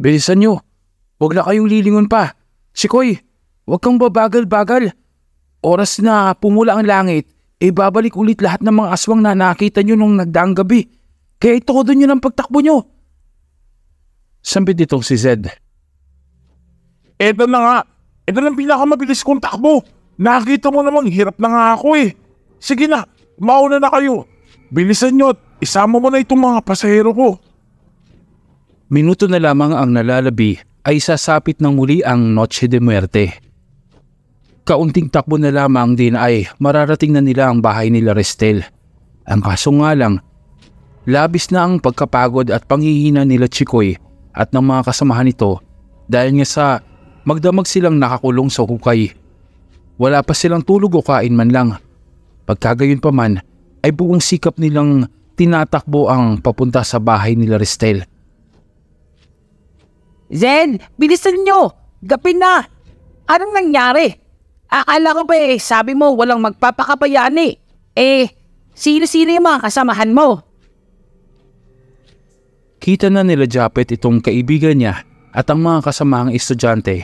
Bilisan nyo. Huwag na kayong lilingon pa. Si Koy, huwag kang babagal-bagal. Oras na pumula ang langit, ibabalik eh ulit lahat ng mga aswang na nakita nyo nung nagdaang gabi. Kaya itodo nyo ng pagtakbo nyo. Sambit itong si Zed. Eto na nga. Ito na pinakamabilis kong takbo. Nakita mo namang hirap na nga ako eh. Sige na, mauna na kayo. Bilisan nyo at isama mo na itong mga pasahero ko. Minuto na lamang ang nalalabi ay sasapit ng muli ang Noche de Muerte. Kaunting takbo na lamang din ay mararating na nila ang bahay ni Restel. Ang kaso nga lang, labis na ang pagkapagod at panghihina nila Chikoy at ng mga kasamahan nito dahil nga sa magdamag silang nakakulong sa hukay. Wala pa silang tulog o kain man lang. Pagkagayon pa man, ay buong sikap nilang tinatakbo ang papunta sa bahay ni Restel. Zen, bilisan nyo! Gapin na! Anong nangyari? Akala ko ba eh, sabi mo walang magpapakabayaan eh. Eh, sino-sino yung mga kasamahan mo? Kita na nila Japet itong kaibigan niya at ang mga kasamang estudyante.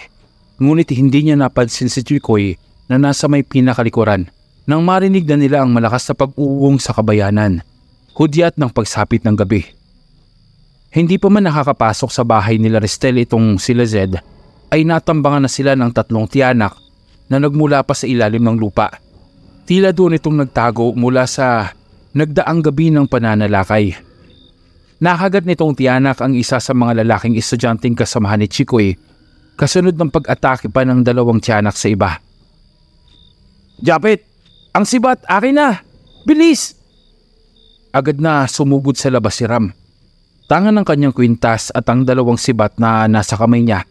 Ngunit hindi niya napansin si Chikoy na nasa may pinakalikuran nang marinig na nila ang malakas na pag-uwong sa kabayanan. Hudyat ng pagsapit ng gabi. Hindi pa man nakakapasok sa bahay nila Restel itong sila Zed ay natambangan na sila ng tatlong tiyanak na nagmula pa sa ilalim ng lupa. Tila doon itong nagtago mula sa nagdaang gabi ng pananalakay. Nakagat nitong tiyanak ang isa sa mga lalaking estudyanteng kasamahan ni Chikoy kasunod ng pag-atake pa ng dalawang tiyanak sa iba. Japit! Ang sibat! Akin na! Bilis! Agad na sumugod sa labas si Ram tangan ng kanyang kwintas at ang dalawang sibat na nasa kamay niya.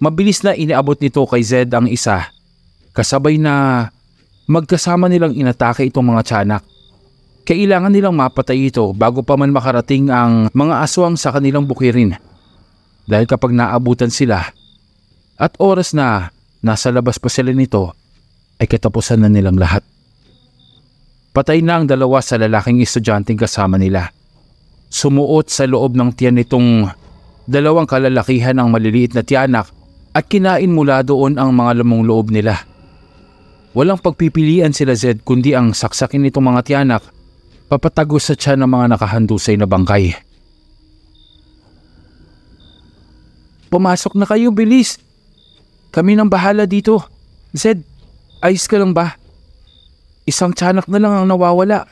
Mabilis na iniabot nito kay Zed ang isa. Kasabay na magkasama nilang inatake itong mga tiyanak. Kailangan nilang mapatay ito bago pa man makarating ang mga aswang sa kanilang bukirin. Dahil kapag naabutan sila at oras na nasa labas pa sila nito ay katapusan na nilang lahat. Patay na ang dalawa sa lalaking estudyanteng kasama nila. Sumuot sa loob ng tiyan nitong dalawang kalalakihan ang maliliit na tiyanak at kinain mula doon ang mga lamong loob nila. Walang pagpipilian sila Zed kundi ang saksakin nitong mga tiyanak papatago sa tiyan ng mga nakahandusay na bangkay. Pumasok na kayo, bilis! Kami nang bahala dito. Zed, ayos ka lang ba? Isang tiyanak na lang ang nawawala.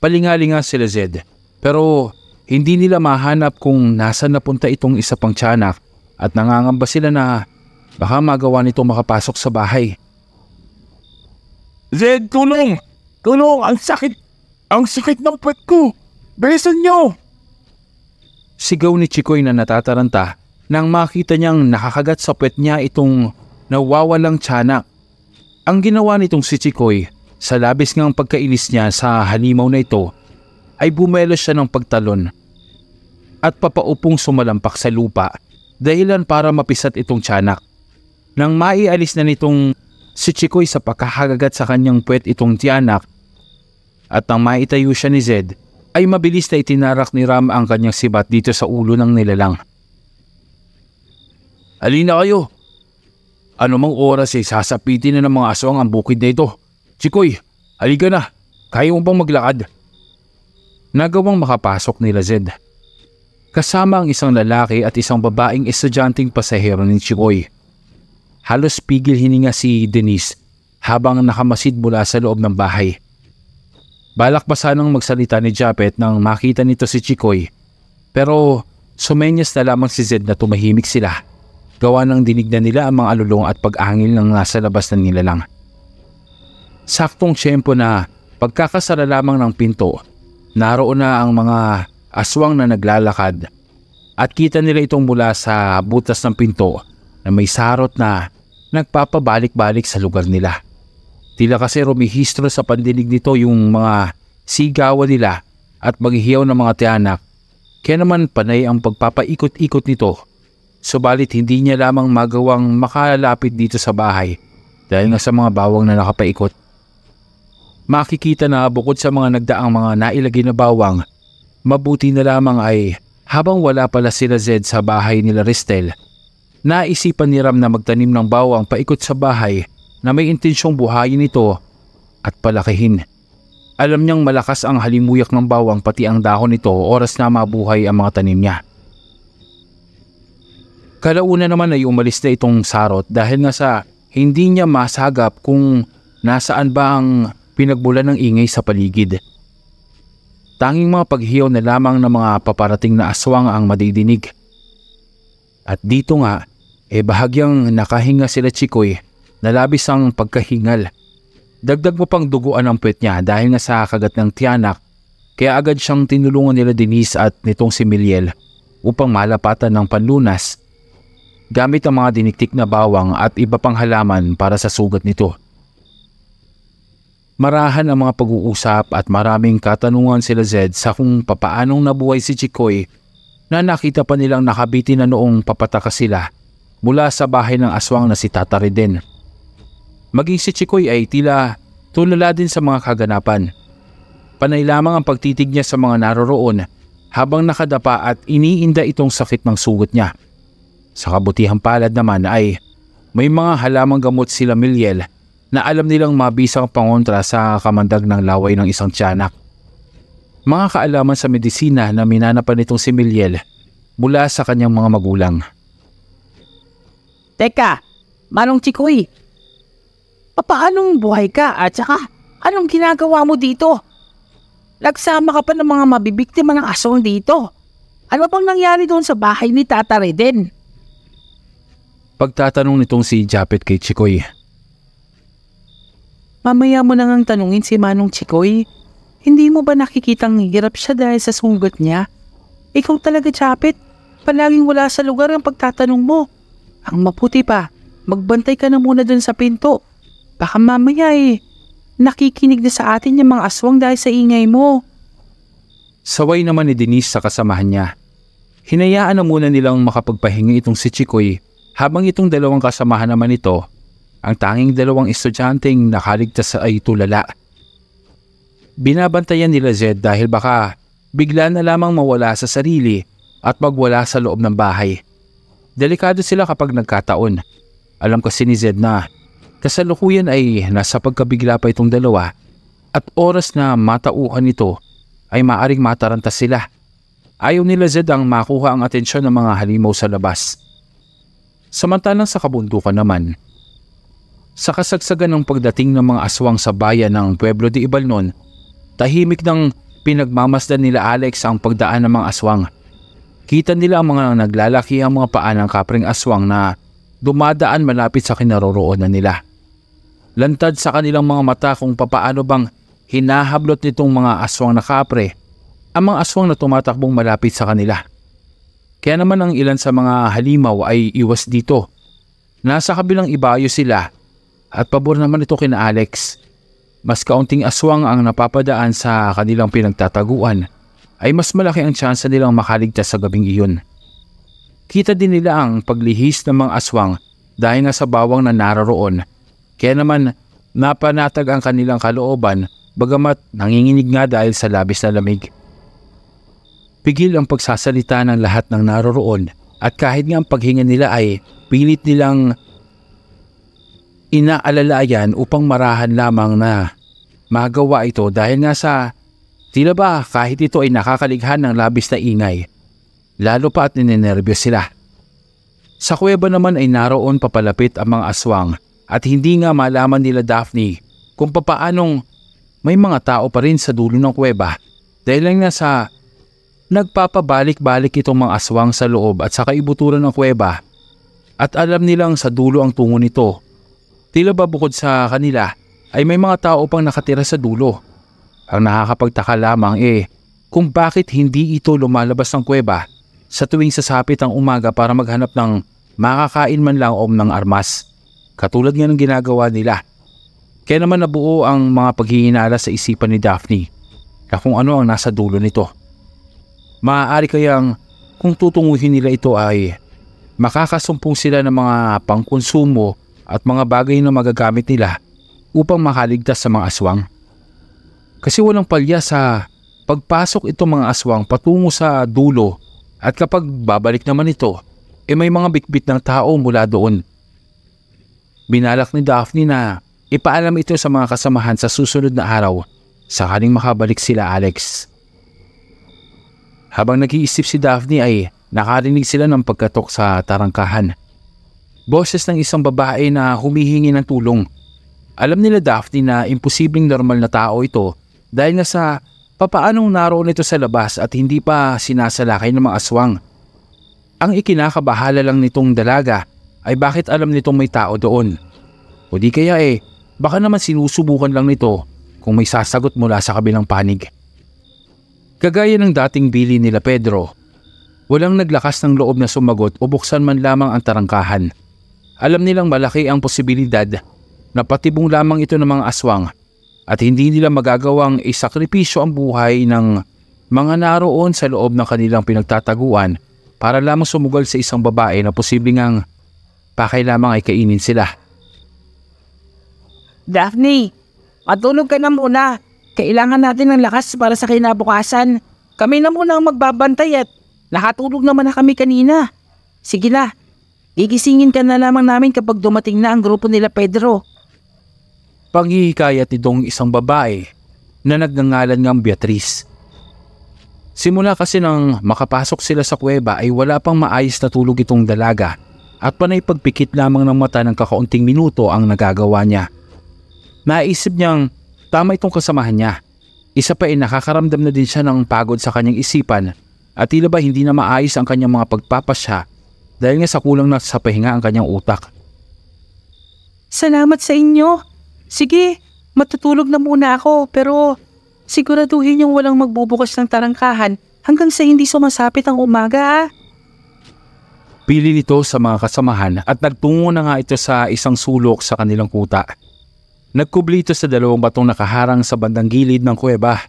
Palingalinga sila Zed pero hindi nila mahanap kung nasa napunta itong isa pang tiyanak at nangangamba sila na baka magawa nito makapasok sa bahay. Zed, tulong! Tulong! Ang sakit! Ang sakit ng pet ko! Bilisan nyo! Sigaw ni Chikoy na natataranta nang makita niyang nakakagat sa pet niya itong nawawalang tiyanak. Ang ginawa nitong si Chikoy sa labis ngang pagkainis niya sa halimaw na ito ay bumelo siya ng pagtalon at papaupong sumalampak sa lupa dahilan para mapisat itong tiyanak. Nang maialis na nitong si Chikoy sa pakahagagat sa kanyang puwet itong tiyanak at nang maitayo siya ni Zed ay mabilis na itinarak ni Ram ang kanyang sibat dito sa ulo ng nilalang. Alina kayo! Anumang oras ay eh, sasapitin na ng mga aswang ang bukid na ito. Chikoy, halika na. Kaya mo bang maglakad? nagawang makapasok nila Zed. Kasama ang isang lalaki at isang babaeng estudyanteng pasahero ni Chikoy. Halos pigil hininga si Denise habang nakamasid mula sa loob ng bahay. Balak pa sanang magsalita ni Japet nang makita nito si Chikoy pero sumenyas na lamang si Zed na tumahimik sila gawa ng dinig na nila ang mga alulong at pag-angil ng nasa labas na nila lang. Saktong tiyempo na pagkakasara lamang ng pinto Naroon na ang mga aswang na naglalakad at kita nila itong mula sa butas ng pinto na may sarot na nagpapabalik-balik sa lugar nila. Tila kasi rumihistro sa pandinig nito yung mga sigawan nila at maghihiyaw ng mga tiyanak. Kaya naman panay ang pagpapaikot-ikot nito. Subalit hindi niya lamang magawang makalapit dito sa bahay dahil nga sa mga bawang na nakapaikot makikita na bukod sa mga nagdaang mga nailagay na bawang, mabuti na lamang ay habang wala pala sila Zed sa bahay nila Ristel, naisipan ni Ram na magtanim ng bawang paikot sa bahay na may intensyong buhayin ito at palakihin. Alam niyang malakas ang halimuyak ng bawang pati ang dahon nito oras na mabuhay ang mga tanim niya. Kalauna naman ay umalis na itong sarot dahil nga sa hindi niya masagap kung nasaan ba ang pinagmula ng ingay sa paligid. Tanging mga paghiyaw na lamang ng mga paparating na aswang ang madidinig. At dito nga, e eh bahagyang nakahinga sila Chikoy nalabis ang pagkahingal. Dagdag mo pang duguan ang puwet niya dahil nga sa kagat ng tiyanak kaya agad siyang tinulungan nila Denise at nitong si Miliel upang malapatan ng panlunas gamit ang mga diniktik na bawang at iba pang halaman para sa sugat nito. Marahan ang mga pag-uusap at maraming katanungan sila Zed sa kung papaanong nabuhay si Chikoy na nakita pa nilang nakabiti na noong papataka sila mula sa bahay ng aswang na si Tata Reden. Maging si Chikoy ay tila tulala din sa mga kaganapan. Panay lamang ang pagtitig niya sa mga naroroon habang nakadapa at iniinda itong sakit ng sugot niya. Sa kabutihang palad naman ay may mga halamang gamot sila Miliel na alam nilang mabisang pangontra sa kamandag ng laway ng isang tiyanak. Mga kaalaman sa medisina na minanapan nitong si Miliel mula sa kanyang mga magulang. Teka, Manong Chikoy, papaanong buhay ka at saka anong ginagawa mo dito? Nagsama ka pa ng mga mabibiktima ng asong dito. Ano bang nangyari doon sa bahay ni Tata Reden? Pagtatanong nitong si Japet kay Chikoy, Mamaya mo nang tanungin si Manong Chikoy. Hindi mo ba nakikitang hirap siya dahil sa sugat niya? Ikaw talaga, Chapit. Palaging wala sa lugar ang pagtatanong mo. Ang maputi pa, magbantay ka na muna dun sa pinto. Baka mamaya eh, nakikinig na sa atin yung mga aswang dahil sa ingay mo. Saway naman ni Denise sa kasamahan niya. Hinayaan na muna nilang makapagpahinga itong si Chikoy habang itong dalawang kasamahan naman ito ang tanging dalawang estudyanteng nakaligtas ay tulala. Binabantayan nila Zed dahil baka bigla na lamang mawala sa sarili at magwala sa loob ng bahay. Delikado sila kapag nagkataon. Alam kasi ni Zed na kasalukuyan ay nasa pagkabigla pa itong dalawa at oras na matauhan ito ay maaring mataranta sila. Ayaw nila Zed ang makuha ang atensyon ng mga halimaw sa labas. Samantalang sa kabundukan naman, sa kasagsagan ng pagdating ng mga aswang sa bayan ng Pueblo de Ibalnon, tahimik ng pinagmamasdan nila Alex ang pagdaan ng mga aswang. Kita nila ang mga naglalaki ang mga paa ng kapring aswang na dumadaan malapit sa kinaroroonan nila. Lantad sa kanilang mga mata kung papaano bang hinahablot nitong mga aswang na kapre ang mga aswang na tumatakbong malapit sa kanila. Kaya naman ang ilan sa mga halimaw ay iwas dito. Nasa kabilang ibayo sila at pabor naman ito kina Alex. Mas kaunting aswang ang napapadaan sa kanilang pinagtataguan ay mas malaki ang tsansa nilang makaligtas sa gabing iyon. Kita din nila ang paglihis ng mga aswang dahil nga sa bawang na naroroon. Kaya naman napanatag ang kanilang kalooban bagamat nanginginig nga dahil sa labis na lamig. Pigil ang pagsasalita ng lahat ng naroroon at kahit nga ang paghinga nila ay pilit nilang inaalalayan upang marahan lamang na magawa ito dahil nga sa tila ba kahit ito ay nakakalighan ng labis na ingay, lalo pa at ninenervyos sila. Sa kuweba naman ay naroon papalapit ang mga aswang at hindi nga malaman nila Daphne kung papaanong may mga tao pa rin sa dulo ng kuweba dahil lang na sa nagpapabalik-balik itong mga aswang sa loob at sa kaibuturan ng kuweba at alam nilang sa dulo ang tungo nito Tila ba bukod sa kanila ay may mga tao pang nakatira sa dulo. Ang nakakapagtaka lamang eh kung bakit hindi ito lumalabas ng kuweba sa tuwing sasapit ang umaga para maghanap ng makakain man lang om ng armas. Katulad nga ng ginagawa nila. Kaya naman nabuo ang mga paghihinala sa isipan ni Daphne na kung ano ang nasa dulo nito. Maaari kayang kung tutunguhin nila ito ay makakasumpong sila ng mga pangkonsumo at mga bagay na magagamit nila upang makaligtas sa mga aswang. Kasi walang palya sa pagpasok itong mga aswang patungo sa dulo at kapag babalik naman ito, e eh may mga bitbit ng tao mula doon. Binalak ni Daphne na ipaalam ito sa mga kasamahan sa susunod na araw sakaling makabalik sila Alex. Habang nag-iisip si Daphne ay nakarinig sila ng pagkatok sa tarangkahan boses ng isang babae na humihingi ng tulong. Alam nila Daphne na imposibleng normal na tao ito dahil nga sa papaanong naroon ito sa labas at hindi pa sinasalakay ng mga aswang. Ang ikinakabahala lang nitong dalaga ay bakit alam nitong may tao doon. O di kaya eh, baka naman sinusubukan lang nito kung may sasagot mula sa kabilang panig. Kagaya ng dating bili nila Pedro, walang naglakas ng loob na sumagot o buksan man lamang ang tarangkahan alam nilang malaki ang posibilidad na patibong lamang ito ng mga aswang at hindi nila magagawang isakripisyo ang buhay ng mga naroon sa loob ng kanilang pinagtataguan para lamang sumugal sa isang babae na posibleng ang pakay lamang ay kainin sila. Daphne, matulog ka na muna. Kailangan natin ng lakas para sa kinabukasan. Kami na muna ang magbabantay at nakatulog naman na kami kanina. Sige na, Gigisingin ka na lamang namin kapag dumating na ang grupo nila Pedro. Panghihikayat nitong isang babae na nagngangalan ngang Beatriz. Simula kasi nang makapasok sila sa kuweba ay wala pang maayos na tulog itong dalaga at panay pagpikit lamang ng mata ng kakaunting minuto ang nagagawa niya. Naisip niyang tama itong kasamahan niya. Isa pa ay nakakaramdam na din siya ng pagod sa kanyang isipan at tila ba hindi na maayos ang kanyang mga pagpapasya dahil nga sa kulang na sa pahinga ang kanyang utak. Salamat sa inyo. Sige, matutulog na muna ako pero siguraduhin yung walang magbubukas ng tarangkahan hanggang sa hindi sumasapit ang umaga ah. Pili nito sa mga kasamahan at nagtungo na nga ito sa isang sulok sa kanilang kuta. Nagkubli ito sa dalawang batong nakaharang sa bandang gilid ng kuweba.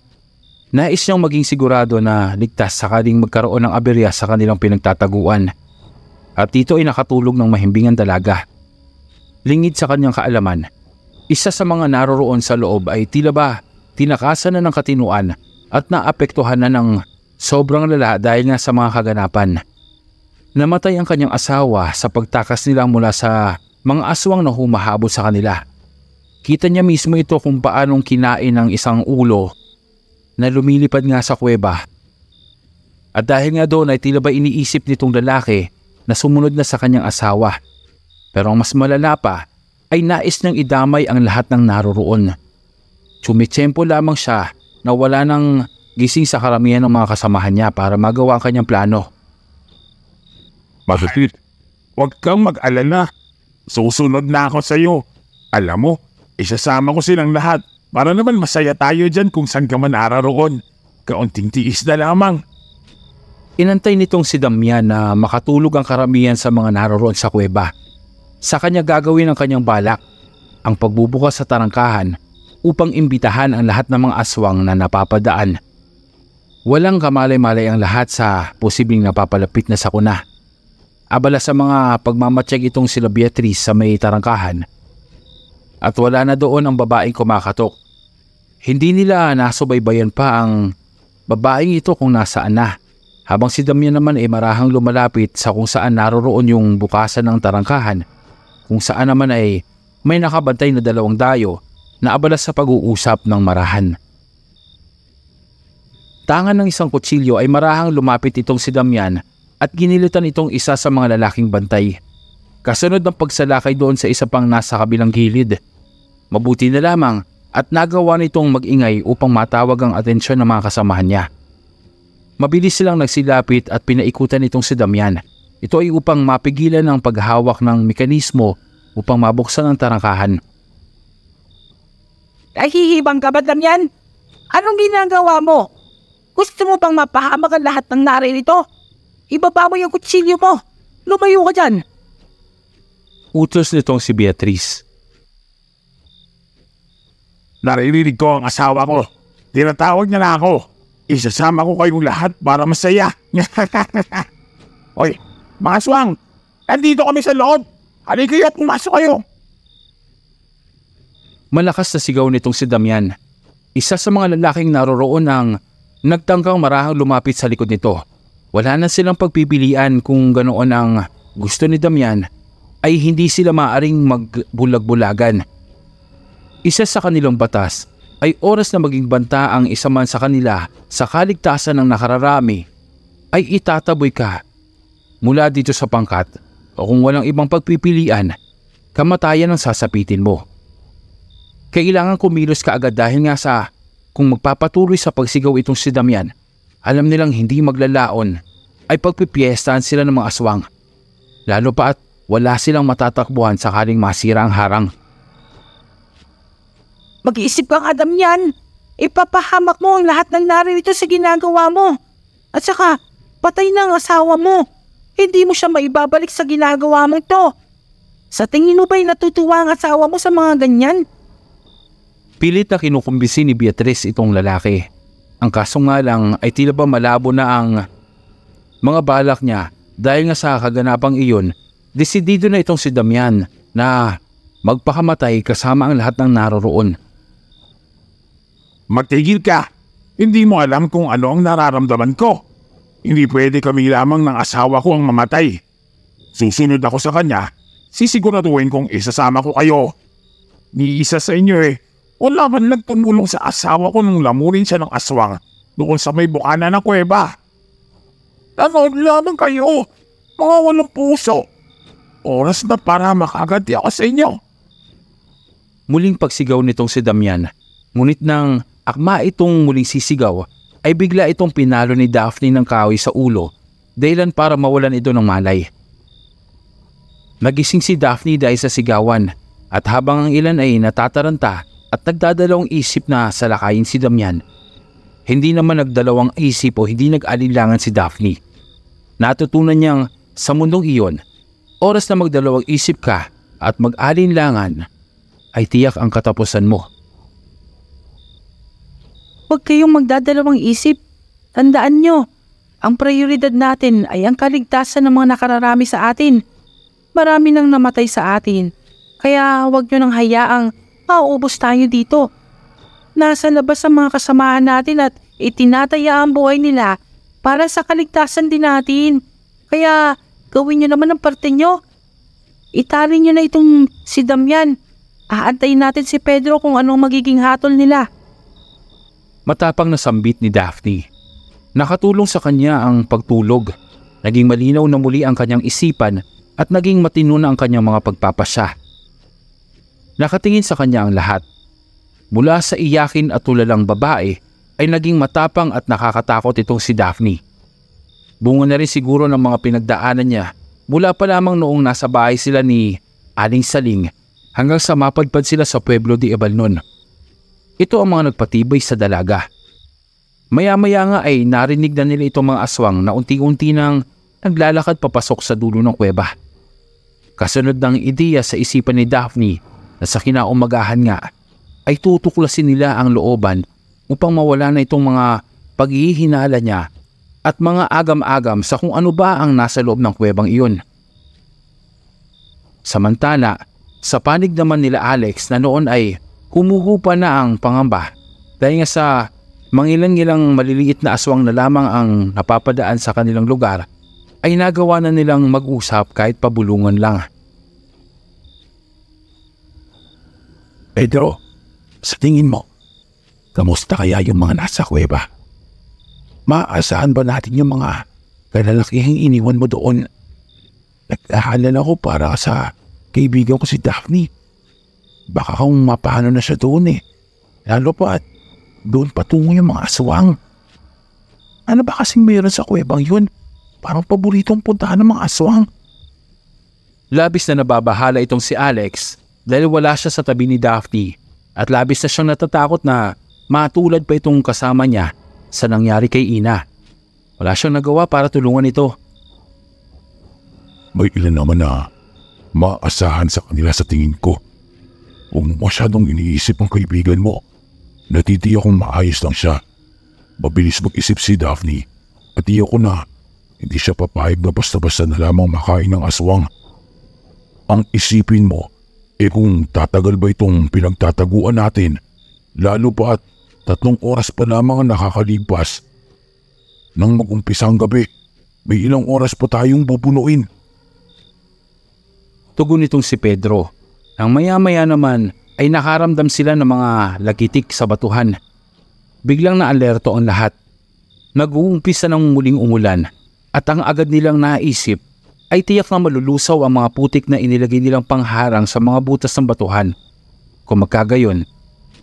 Nais niyang maging sigurado na ligtas sakaling magkaroon ng aberya sa kanilang pinagtataguan at dito ay nakatulog ng mahimbingan dalaga. Lingid sa kanyang kaalaman, isa sa mga naroroon sa loob ay tila ba tinakasan na ng katinuan at naapektuhan na ng sobrang lala dahil na sa mga kaganapan. Namatay ang kanyang asawa sa pagtakas nila mula sa mga aswang na humahabol sa kanila. Kita niya mismo ito kung paanong kinain ng isang ulo na lumilipad nga sa kuweba. At dahil nga doon ay tila ba iniisip nitong lalaki na sumunod na sa kanyang asawa. Pero ang mas malala pa ay nais niyang idamay ang lahat ng naroroon. Sumitsempo lamang siya na wala nang gising sa karamihan ng mga kasamahan niya para magawa ang kanyang plano. Masupit, huwag kang mag-alala. Susunod na ako sa iyo. Alam mo, isasama ko silang lahat para naman masaya tayo dyan kung saan ka man araroon. Kaunting tiis na lamang. Inantay nitong si Damian na makatulog ang karamihan sa mga naroroon sa kuweba. Sa kanya gagawin ang kanyang balak, ang pagbubukas sa tarangkahan upang imbitahan ang lahat ng mga aswang na napapadaan. Walang kamalay-malay ang lahat sa posibleng napapalapit na sakuna. Abala sa mga pagmamatyag itong sila Beatrice sa may tarangkahan at wala na doon ang babaeng kumakatok. Hindi nila nasubaybayan pa ang babaeng ito kung nasaan na. Habang si Damian naman ay marahang lumalapit sa kung saan naroroon yung bukasan ng tarangkahan, kung saan naman ay may nakabantay na dalawang dayo na abala sa pag-uusap ng marahan. Tangan ng isang kutsilyo ay marahang lumapit itong si Damian at ginilitan itong isa sa mga lalaking bantay. Kasunod ng pagsalakay doon sa isa pang nasa kabilang gilid. Mabuti na lamang at nagawa nitong magingay upang matawag ang atensyon ng mga kasamahan niya. Mabilis silang nagsilapit at pinaikutan itong si Damian. Ito ay upang mapigilan ang paghawak ng mekanismo upang mabuksan ang tarangkahan. Nahihibang ka ba, Damian? Anong ginagawa mo? Gusto mo bang mapahamak ang lahat ng naririto? Ibaba mo yung kutsilyo mo! Lumayo ka dyan! Utos nitong si Beatrice. Naririnig ko ang asawa ko. Tinatawag niya na ako. Isasama ko kayong lahat para masaya. Hoy, mga swang, nandito kami sa loob. Halika kayo at pumasok kayo. Malakas na sigaw nitong si Damian. Isa sa mga lalaking naroroon ang nagtangkang marahang lumapit sa likod nito. Wala na silang pagpipilian kung ganoon ang gusto ni Damian ay hindi sila maaring magbulag-bulagan. Isa sa kanilang batas ay oras na maging banta ang isa man sa kanila sa kaligtasan ng nakararami, ay itataboy ka mula dito sa pangkat o kung walang ibang pagpipilian, kamatayan ang sasapitin mo. Kailangan kumilos ka agad dahil nga sa kung magpapatuloy sa pagsigaw itong si Damian, alam nilang hindi maglalaon ay pagpipiestahan sila ng mga aswang. Lalo pa at wala silang matatakbuhan sakaling masira ang harang. Mag-iisip kang Adam yan. Ipapahamak mo ang lahat ng naririto sa ginagawa mo. At saka, patay na ang asawa mo. Hindi mo siya maibabalik sa ginagawa mo to. Sa tingin mo ba'y natutuwa ang asawa mo sa mga ganyan? Pilit na kinukumbisi ni Beatrice itong lalaki. Ang kaso nga lang ay tila ba malabo na ang mga balak niya dahil nga sa kaganapang iyon, desidido na itong si Damian na magpakamatay kasama ang lahat ng naroroon Magtigil ka! Hindi mo alam kung ano ang nararamdaman ko. Hindi pwede kami lamang ng asawa ko ang mamatay. Susunod ako sa kanya, sisiguraduhin kong isasama ko kayo. Ni isa sa inyo eh, wala man lang tumulong sa asawa ko nung lamurin siya ng aswang doon sa may bukana ng kuweba. Nanood lamang kayo, mga walang puso. Oras na para makagati ako sa inyo. Muling pagsigaw nitong si Damian, ngunit nang Akma itong muling sisigaw ay bigla itong pinalo ni Daphne ng kawi sa ulo dahilan para mawalan ito ng malay. Magising si Daphne dahil sa sigawan at habang ang ilan ay natataranta at nagdadalawang isip na salakayin si Damian. Hindi naman nagdalawang isip o hindi nag-alilangan si Daphne. Natutunan niyang sa mundong iyon, oras na magdalawang isip ka at mag-alinlangan ay tiyak ang katapusan mo. Huwag kayong magdadalawang isip. Tandaan nyo, ang prioridad natin ay ang kaligtasan ng mga nakararami sa atin. Marami nang namatay sa atin, kaya huwag nyo nang hayaang mauubos tayo dito. Nasa labas ang mga kasamahan natin at itinataya ang buhay nila para sa kaligtasan din natin. Kaya gawin nyo naman ang parte nyo. Itali nyo na itong si Damian. Aantayin natin si Pedro kung anong magiging hatol nila matapang na sambit ni Daphne. Nakatulong sa kanya ang pagtulog. Naging malinaw na muli ang kanyang isipan at naging matino na ang kanyang mga pagpapasya. Nakatingin sa kanya ang lahat. Mula sa iyakin at tulalang babae ay naging matapang at nakakatakot itong si Daphne. Bunga na rin siguro ng mga pinagdaanan niya mula pa lamang noong nasa bahay sila ni Aling Saling hanggang sa mapadpad sila sa Pueblo de Ibalnon. Ito ang mga nagpatibay sa dalaga. Maya-maya nga ay narinig na nila itong mga aswang na unti-unti nang naglalakad papasok sa dulo ng kuweba. Kasunod ng ideya sa isipan ni Daphne na sa kinaumagahan nga ay tutuklasin nila ang looban upang mawala na itong mga paghihinala niya at mga agam-agam sa kung ano ba ang nasa loob ng kuwebang iyon. Samantala, sa panig naman nila Alex na noon ay humuhupa na ang pangamba dahil nga sa mangilang-ilang maliliit na aswang na lamang ang napapadaan sa kanilang lugar ay nagawa na nilang mag-usap kahit pabulungan lang. Pedro, sa tingin mo, kamusta kaya yung mga nasa kuweba? Maasahan ba natin yung mga kalalakihang iniwan mo doon? Nag-ahalan ako para sa kaibigan ko si Daphne. Baka kung mapano na siya doon eh. Lalo pa at doon patungo yung mga aswang. Ano ba kasing mayroon sa kuwebang yun? Parang paboritong puntahan ng mga aswang. Labis na nababahala itong si Alex dahil wala siya sa tabi ni Daphne at labis na siyang natatakot na matulad pa itong kasama niya sa nangyari kay Ina. Wala siyang nagawa para tulungan ito. May ilan naman na maasahan sa kanila sa tingin ko. Huwag masyadong iniisip ang kaibigan mo. Natitiyak kong maayos lang siya. Mabilis mag-isip si Daphne at iyo ko na hindi siya papayag na basta-basta na lamang makain ng aswang. Ang isipin mo, e eh kung tatagal ba itong pinagtataguan natin, lalo pa at tatlong oras pa lamang ang nakakalipas. Nang mag magumpisa ang gabi, may ilang oras pa tayong bubunuin. Tugon itong si Pedro nang maya-maya naman ay nakaramdam sila ng mga lagitik sa batuhan. Biglang naalerto ang lahat. Nag-uumpisa ng muling umulan at ang agad nilang naisip ay tiyak na malulusaw ang mga putik na inilagay nilang pangharang sa mga butas ng batuhan. Kung magkagayon,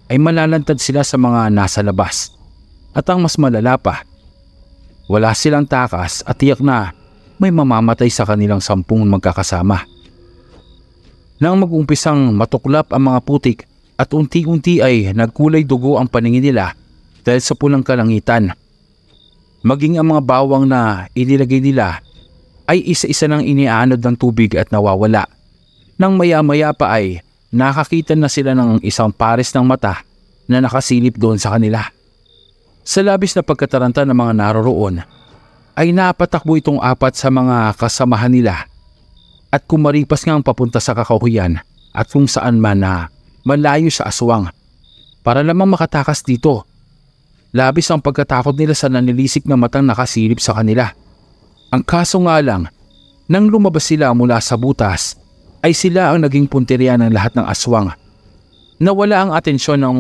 ay malalantad sila sa mga nasa labas. At ang mas malala pa, wala silang takas at tiyak na may mamamatay sa kanilang sampung magkakasama. Nang mag-umpisang matuklap ang mga putik at unti-unti ay nagkulay dugo ang paningin nila dahil sa pulang kalangitan. Maging ang mga bawang na inilagay nila ay isa-isa nang iniaanod ng tubig at nawawala. Nang maya-maya pa ay nakakita na sila ng isang pares ng mata na nakasilip doon sa kanila. Sa labis na pagkataranta ng mga naroroon, ay napatakbo itong apat sa mga kasamahan nila at kumaripas ngang papunta sa kakahuyan at kung saan man na malayo sa aswang para lamang makatakas dito. Labis ang pagkatakot nila sa nanilisik na matang nakasilip sa kanila. Ang kaso nga lang, nang lumabas sila mula sa butas, ay sila ang naging punteriya ng lahat ng aswang. Nawala ang atensyon ng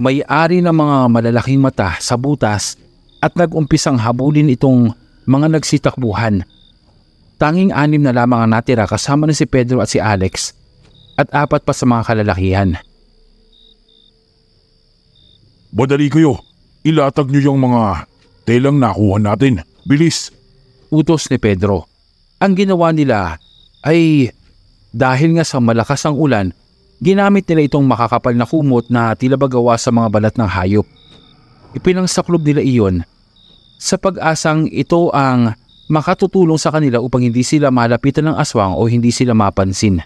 may-ari ng mga malalaking mata sa butas at nag nagumpisang habulin itong mga nagsitakbuhan. Tanging anim na lamang ang natira kasama ni si Pedro at si Alex at apat pa sa mga kalalakihan. Badali kayo. Ilatag niyo yung mga telang nakuha natin. Bilis! Utos ni Pedro. Ang ginawa nila ay dahil nga sa malakas ang ulan, ginamit nila itong makakapal na kumot na tila ba sa mga balat ng hayop. Ipinangsaklob nila iyon sa pag-asang ito ang makatutulong sa kanila upang hindi sila malapitan ng aswang o hindi sila mapansin.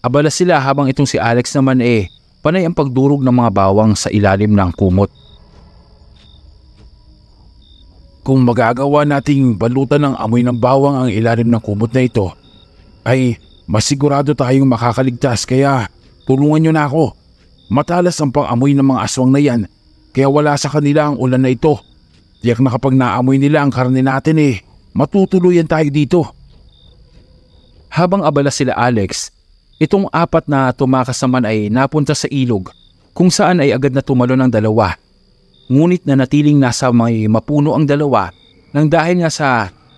Abala sila habang itong si Alex naman eh panay ang pagdurog ng mga bawang sa ilalim ng kumot. Kung magagawa nating balutan ng amoy ng bawang ang ilalim ng kumot na ito, ay masigurado tayong makakaligtas kaya tulungan nyo na ako. Matalas ang pang-amoy ng mga aswang na yan kaya wala sa kanila ang ulan na ito. Tiyak na kapag naamoy nila ang karne natin eh, matutuluyan tayo dito. Habang abala sila Alex, itong apat na tumakas naman ay napunta sa ilog kung saan ay agad na tumalo ng dalawa. Ngunit na natiling nasa may mapuno ang dalawa nang dahil nga sa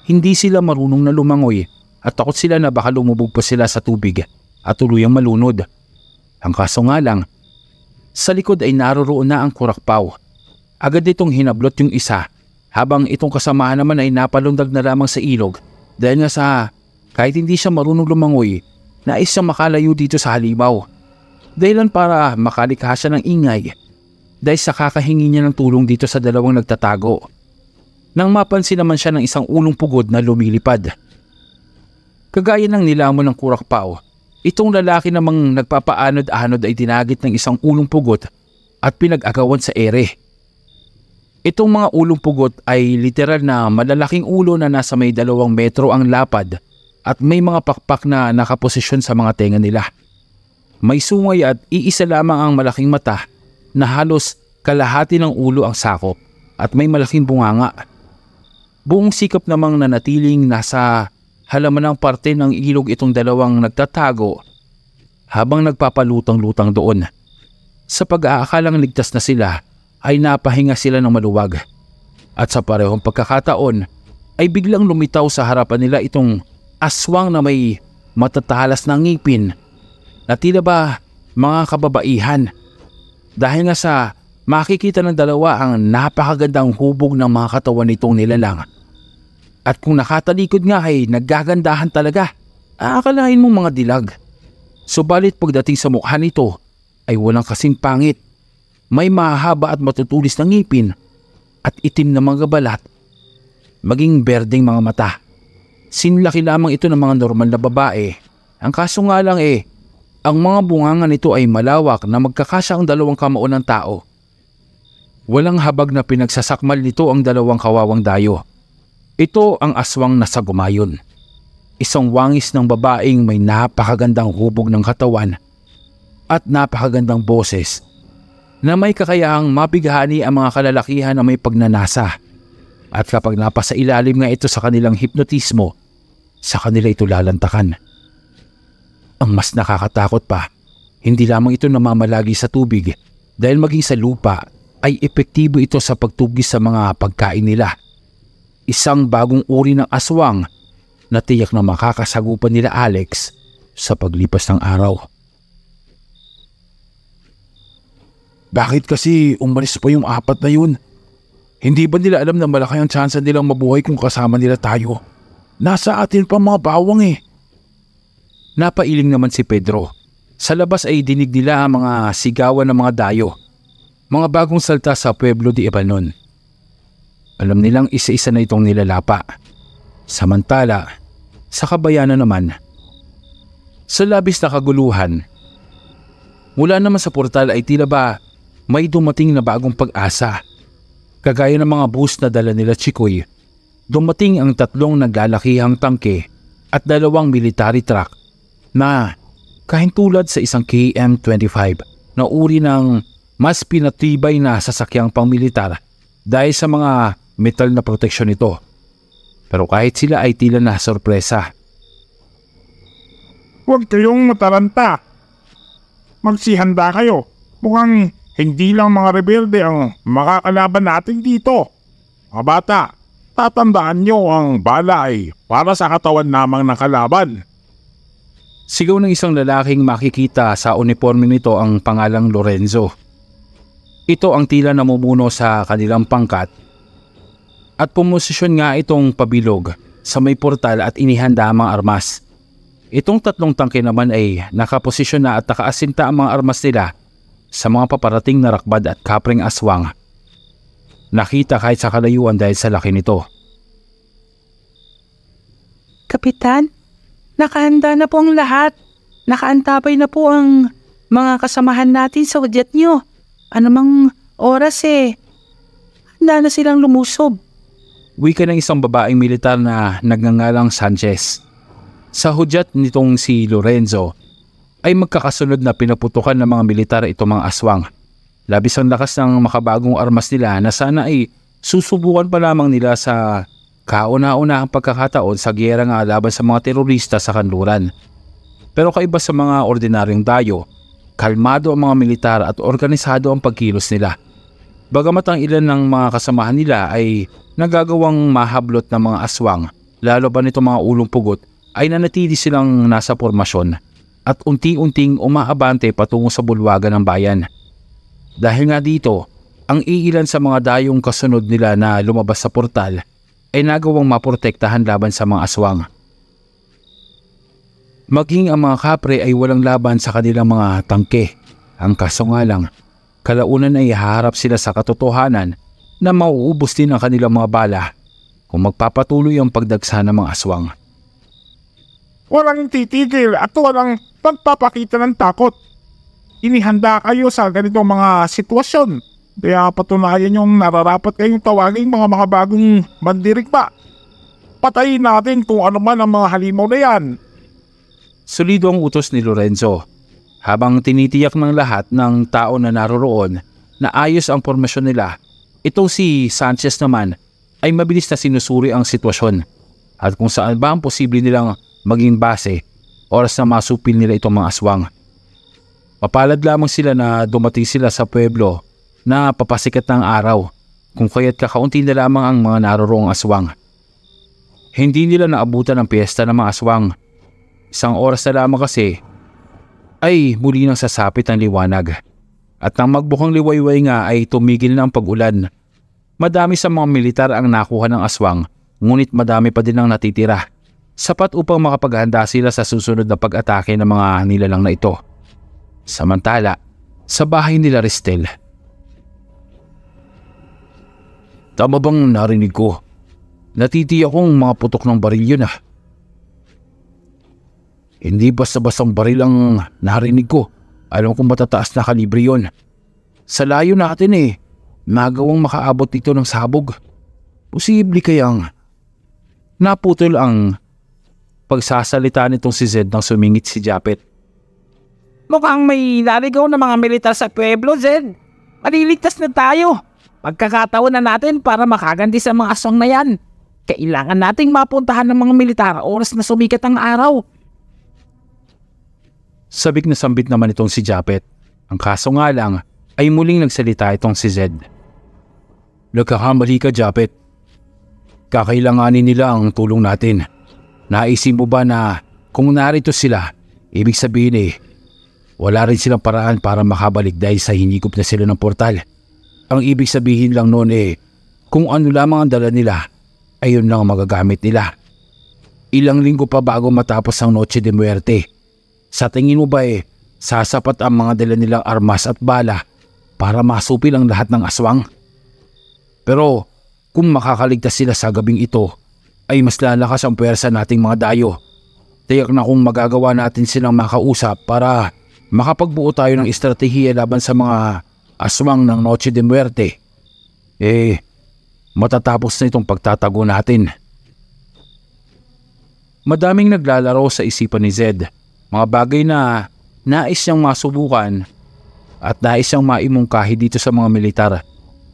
hindi sila marunong na lumangoy at takot sila na baka lumubog pa sila sa tubig at tuluyang malunod. Ang kaso nga lang, sa likod ay naroroon na ang kurakpaw Agad nitong hinablot yung isa habang itong kasamahan naman ay napalundag na lamang sa ilog dahil nga sa kahit hindi siya marunong lumangoy, nais siya makalayo dito sa halimaw. Dahilan para makalikha siya ng ingay dahil sa kakahingi niya ng tulong dito sa dalawang nagtatago. Nang mapansin naman siya ng isang ulong pugod na lumilipad. Kagaya ng nilamon ng kurakpaw, itong lalaki namang nagpapaanod-anod ay dinagit ng isang ulong pugot at pinag-agawan sa ere. Itong mga ulong pugot ay literal na malalaking ulo na nasa may dalawang metro ang lapad at may mga pakpak na nakaposisyon sa mga tenga nila. May sungay at iisa lamang ang malaking mata na halos kalahati ng ulo ang sakop at may malaking bunganga. Buong sikap namang nanatiling nasa halaman ng parte ng ilog itong dalawang nagtatago habang nagpapalutang-lutang doon. Sa pag-aakalang ligtas na sila, ay napahinga sila ng maluwag. At sa parehong pagkakataon ay biglang lumitaw sa harapan nila itong aswang na may matatalas na ngipin na tila ba mga kababaihan. Dahil nga sa makikita ng dalawa ang napakagandang hubog ng mga katawan nitong nilalang. At kung nakatalikod nga ay naggagandahan talaga, aakalain mong mga dilag. Subalit pagdating sa mukha nito ay walang kasing pangit may mahaba at matutulis na ngipin at itim na mga balat, maging berdeng mga mata. Sinlaki lamang ito ng mga normal na babae. Ang kaso nga lang eh, ang mga bunganga nito ay malawak na magkakasya ang dalawang kamao ng tao. Walang habag na pinagsasakmal nito ang dalawang kawawang dayo. Ito ang aswang na sagumayon. Isang wangis ng babaeng may napakagandang hubog ng katawan at napakagandang boses na may kakayaang mapighani ang mga kalalakihan na may pagnanasa. At kapag napasa ilalim nga ito sa kanilang hipnotismo, sa kanila ito lalantakan. Ang mas nakakatakot pa, hindi lamang ito namamalagi sa tubig dahil maging sa lupa ay epektibo ito sa pagtugis sa mga pagkain nila. Isang bagong uri ng aswang na tiyak na makakasagupan nila Alex sa paglipas ng araw. Bakit kasi umalis pa yung apat na yun? Hindi ba nila alam na malaki ang tsansa nilang mabuhay kung kasama nila tayo? Nasa atin pa mga bawang eh. Napailing naman si Pedro. Sa labas ay dinig nila ang mga sigawan ng mga dayo. Mga bagong salta sa Pueblo de Ibanon. Alam nilang isa-isa na itong nilalapa. Samantala, sa kabayanan naman. Sa labis na kaguluhan, mula naman sa portal ay tila ba may dumating na bagong pag-asa. Kagaya ng mga bus na dala nila Chikoy, dumating ang tatlong naglalakihang tangke at dalawang military truck na kahit tulad sa isang KM-25 na uri ng mas pinatibay na sasakyang pangmilitar dahil sa mga metal na proteksyon nito. Pero kahit sila ay tila na sorpresa. Huwag kayong mataranta. Magsihanda kayo. Mukhang hindi lang mga rebelde ang makakalaban natin dito. Mga bata, tatandaan nyo ang bala ay para sa katawan namang nakalaban. Sigaw ng isang lalaking makikita sa uniforme nito ang pangalang Lorenzo. Ito ang tila namumuno sa kanilang pangkat at pumosisyon nga itong pabilog sa may portal at inihanda ang mga armas. Itong tatlong tangke naman ay nakaposisyon na at nakaasinta ang mga armas nila sa mga paparating na rakbad at kapreng aswang. Nakita kahit sa kalayuan dahil sa laki nito. Kapitan, nakahanda na po ang lahat. Nakaantabay na po ang mga kasamahan natin sa udyat nyo. Anumang oras eh. Handa na silang lumusob. Wika ng isang babaeng militar na nagngangalang Sanchez. Sa hudyat nitong si Lorenzo ay magkakasunod na pinaputukan ng mga militar itong mga aswang. Labis ang lakas ng makabagong armas nila na sana ay susubukan pa lamang nila sa kauna-una ang pagkakataon sa giyera nga laban sa mga terorista sa kanluran. Pero kaiba sa mga ordinaryong dayo, kalmado ang mga militar at organisado ang pagkilos nila. Bagamat ang ilan ng mga kasamahan nila ay nagagawang mahablot ng mga aswang, lalo pa nitong mga ulong pugot, ay nanatili silang nasa formasyon at unti-unting umaabante patungo sa bulwagan ng bayan. Dahil nga dito, ang iilan sa mga dayong kasunod nila na lumabas sa portal ay nagawang maprotektahan laban sa mga aswang. Maging ang mga kapre ay walang laban sa kanilang mga tangke. Ang kaso nga lang, kalaunan ay haharap sila sa katotohanan na mauubos din ang kanilang mga bala kung magpapatuloy ang pagdagsa ng mga aswang. Walang titigil at walang pagpapakita ng takot. Inihanda kayo sa ganitong mga sitwasyon. Kaya patunayan yung nararapat kayong tawagin mga makabagong pa. Patayin natin kung ano man ang mga halimaw na yan. Solido ang utos ni Lorenzo. Habang tinitiyak ng lahat ng tao na naroroon na ayos ang formasyon nila, itong si Sanchez naman ay mabilis na sinusuri ang sitwasyon at kung saan ba ang posible nilang maging base oras na masupil nila itong mga aswang. Mapalad lamang sila na dumating sila sa pueblo na papasikat ng araw kung kaya't kakaunti na lamang ang mga naroroong aswang. Hindi nila naabutan ang piyesta ng mga aswang. Isang oras na lamang kasi ay muli nang sasapit ang liwanag. At nang magbukang liwayway nga ay tumigil na ang pag-ulan. Madami sa mga militar ang nakuha ng aswang ngunit madami pa din ang natitira sapat upang makapaghanda sila sa susunod na pag-atake ng mga nilalang na ito. Samantala, sa bahay nila Ristel. Tama bang narinig ko? Natiti kong mga putok ng baril yun ah. Hindi basta-bastang baril ang narinig ko. Alam kong matataas na kalibre yun. Sa layo natin eh, magawang makaabot ito ng sabog. Posible kayang naputol ang pagsasalita nitong si Zed nang sumingit si Japet. Mukhang may narigaw ng mga militar sa Pueblo, Zed. Maliligtas na tayo. Pagkakataon na natin para makaganti sa mga aswang na yan. Kailangan nating mapuntahan ng mga militar oras na sumikat ang araw. Sabik na sambit naman itong si Japet. Ang kaso nga lang ay muling nagsalita itong si Zed. Nagkakamali ka, Japet. Kakailanganin nila ang tulong natin. Naisip mo ba na kung narito sila, ibig sabihin eh, wala rin silang paraan para makabalik dahil sa hinigop na sila ng portal. Ang ibig sabihin lang noon eh, kung ano lamang ang dala nila, ayun lang ang magagamit nila. Ilang linggo pa bago matapos ang Noche de Muerte. Sa tingin mo ba eh, sasapat ang mga dala nilang armas at bala para masupil ang lahat ng aswang? Pero kung makakaligtas sila sa gabing ito, ay mas lalakas ang pwersa nating mga dayo. Tiyak na kung magagawa natin silang makausap para makapagbuo tayo ng estratehiya laban sa mga aswang ng Noche de Muerte. Eh, matatapos na itong pagtatago natin. Madaming naglalaro sa isipan ni Zed. Mga bagay na nais niyang masubukan at nais niyang maimungkahi dito sa mga militar.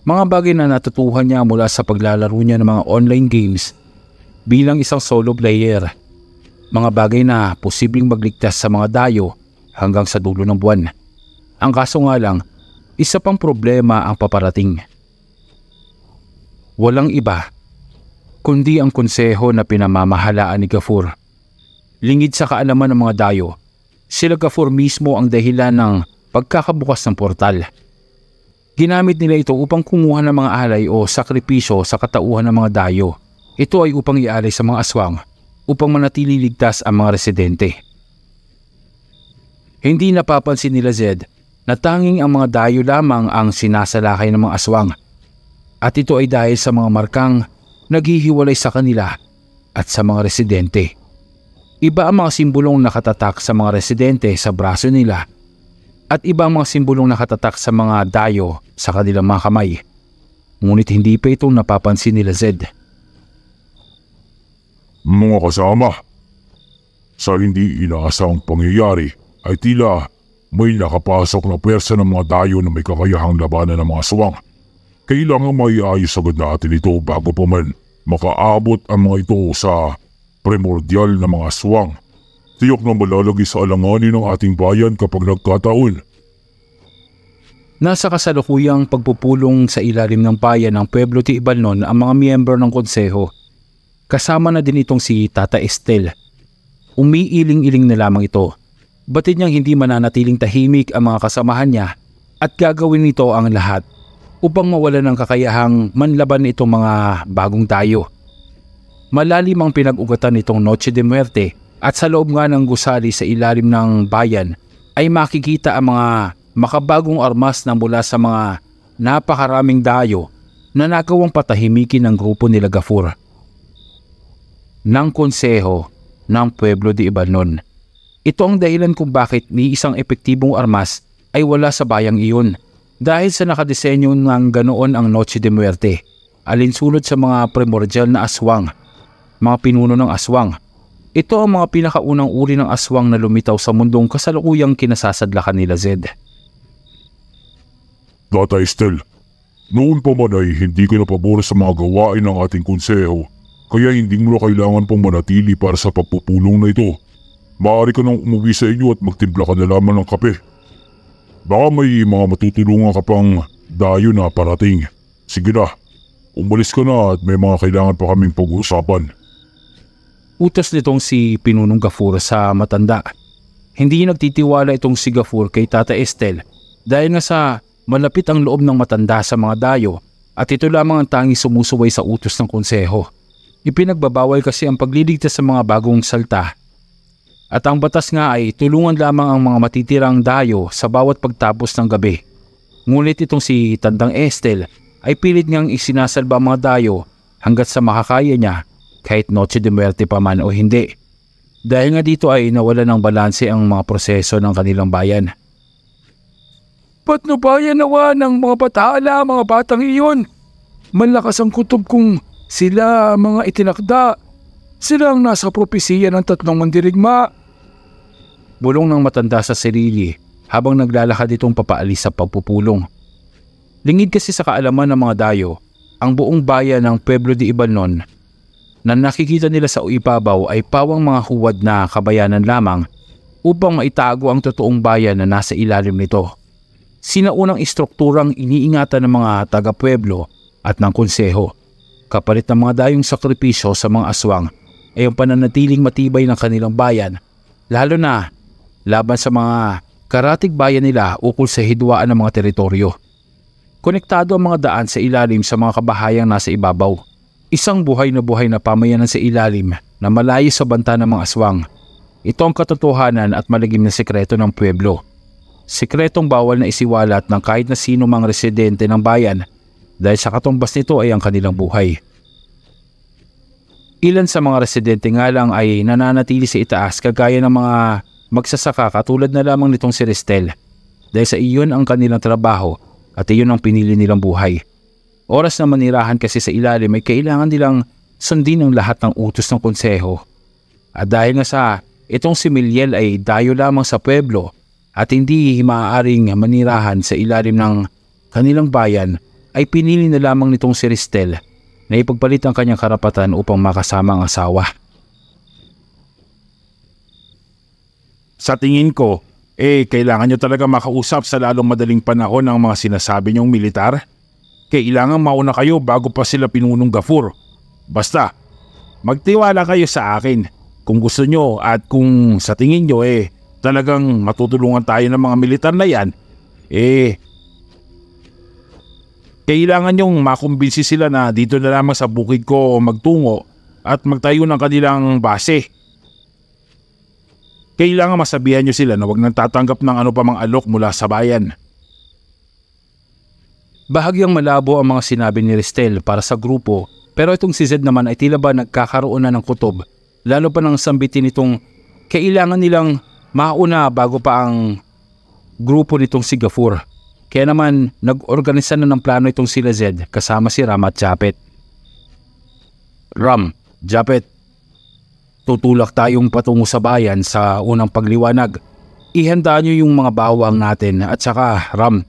Mga bagay na natutuhan niya mula sa paglalaro niya ng mga online games bilang isang solo player. Mga bagay na posibleng magligtas sa mga dayo hanggang sa dulo ng buwan. Ang kaso nga lang, isa pang problema ang paparating. Walang iba, kundi ang konseho na pinamamahalaan ni Gafur. Lingid sa kaalaman ng mga dayo, sila Gafur mismo ang dahilan ng pagkakabukas ng portal. Ginamit nila ito upang kumuha ng mga alay o sakripisyo sa katauhan ng mga dayo ito ay upang ialay sa mga aswang upang manatili ligtas ang mga residente. Hindi napapansin nila Zed na tanging ang mga dayo lamang ang sinasalakay ng mga aswang at ito ay dahil sa mga markang naghihiwalay sa kanila at sa mga residente. Iba ang mga simbolong nakatatak sa mga residente sa braso nila at iba ang mga simbolong nakatatak sa mga dayo sa kanilang mga kamay. Ngunit hindi pa ito napapansin nila Zed mga kasama. Sa hindi inaasahang pangyayari ay tila may nakapasok na pwersa ng mga dayo na may kakayahang labanan ng mga aswang. Kailangan maiayos agad natin ito bago pa man makaabot ang mga ito sa primordial na mga aswang. Tiyok na malalagi sa alanganin ng ating bayan kapag nagkataon. Nasa kasalukuyang pagpupulong sa ilalim ng bayan ng Pueblo ti Tiibalnon ang mga miyembro ng konseho Kasama na din itong si Tata Estel. Umiiling-iling na lamang ito. Batid niyang hindi mananatiling tahimik ang mga kasamahan niya at gagawin nito ang lahat upang mawala ng kakayahang manlaban itong mga bagong tayo. Malalim ang pinag-ugatan nitong Noche de Muerte at sa loob nga ng gusali sa ilalim ng bayan ay makikita ang mga makabagong armas na mula sa mga napakaraming dayo na nagawang patahimikin ng grupo nila Gafur ng konseho ng Pueblo de Ibanon. Ito ang dahilan kung bakit ni isang epektibong armas ay wala sa bayang iyon dahil sa nakadesenyo ng ganoon ang Noche de Muerte, alinsulod sa mga primordial na aswang, mga pinuno ng aswang. Ito ang mga pinakaunang uri ng aswang na lumitaw sa mundong kasalukuyang kinasasadlakan nila Zed. Data Estel, noon pa man ay hindi ko napabor sa mga gawain ng ating konseho kaya hindi mo na kailangan pong manatili para sa pagpupulong na ito. Maaari ka nang umuwi sa inyo at magtimpla ka na lamang ng kape. Baka may mga matutulungan ka pang dayo na parating. Sige na, umalis ka na at may mga kailangan pa kaming pag-uusapan. Utos nitong si Pinunong Gafur sa matanda. Hindi nagtitiwala itong si Gafur kay Tata Estel dahil nga sa malapit ang loob ng matanda sa mga dayo at ito lamang ang tangi sumusuway sa utos ng konseho. Ipinagbabawal kasi ang pagliligtas sa mga bagong salta. At ang batas nga ay tulungan lamang ang mga matitirang dayo sa bawat pagtapos ng gabi. Ngunit itong si Tandang Estel ay pilit ngang isinasalba ang mga dayo hanggat sa makakaya niya kahit Noche de Muerte pa man o hindi. Dahil nga dito ay nawala ng balanse ang mga proseso ng kanilang bayan. Patnubayan nawa ng mga bataala mga batang iyon. Malakas ang kutob kong sila ang mga itinakda. Sila ang nasa propesiya ng tatlong mandirigma. Bulong ng matanda sa sarili habang naglalakad itong papaalis sa pagpupulong. Lingid kasi sa kaalaman ng mga dayo ang buong bayan ng Pueblo de Ibanon na nakikita nila sa uipabaw ay pawang mga huwad na kabayanan lamang upang maitago ang totoong bayan na nasa ilalim nito. Sinaunang istrukturang iniingatan ng mga taga-pueblo at ng konseho Kapalit ng mga dayong sakripisyo sa mga aswang ay ang pananatiling matibay ng kanilang bayan, lalo na laban sa mga karatig bayan nila ukol sa hidwaan ng mga teritoryo. Konektado ang mga daan sa ilalim sa mga kabahayang nasa ibabaw. Isang buhay na buhay na pamayanan sa ilalim na malayo sa banta ng mga aswang. Ito ang katotohanan at malagim na sekreto ng pueblo. Sekretong bawal na isiwalat ng kahit na sino mang residente ng bayan dahil sa katumbas nito ay ang kanilang buhay. Ilan sa mga residente nga lang ay nananatili sa itaas kagaya ng mga magsasaka katulad na lamang nitong si Restel dahil sa iyon ang kanilang trabaho at iyon ang pinili nilang buhay. Oras na manirahan kasi sa ilalim ay kailangan nilang sundin ang lahat ng utos ng konseho. At dahil nga sa itong si Miliel ay dayo lamang sa pueblo at hindi maaaring manirahan sa ilalim ng kanilang bayan ay pinili na lamang nitong si Ristel na ipagpalit ang kanyang karapatan upang makasama ang asawa. Sa tingin ko, eh kailangan nyo talaga makausap sa lalong madaling panahon ang mga sinasabi nyong militar. Kailangan mauna kayo bago pa sila pinunong gafur. Basta, magtiwala kayo sa akin kung gusto nyo at kung sa tingin nyo eh talagang matutulungan tayo ng mga militar na yan. Eh, kailangan yung makumbinsi sila na dito na lamang sa bukid ko magtungo at magtayo ng kanilang base. Kailangan masabihan nyo sila na huwag nang tatanggap ng ano pa mang alok mula sa bayan. Bahagyang malabo ang mga sinabi ni Ristel para sa grupo pero itong si Zed naman ay tila ba nagkakaroon na ng kutob lalo pa ng sambitin itong kailangan nilang mauna bago pa ang grupo nitong si Gafur. Kaya naman, nag-organisa na ng plano itong sila Zed kasama si Ram at Japet. Ram, Japet, tutulak tayong patungo sa bayan sa unang pagliwanag. Ihanda niyo yung mga bawang natin at saka Ram,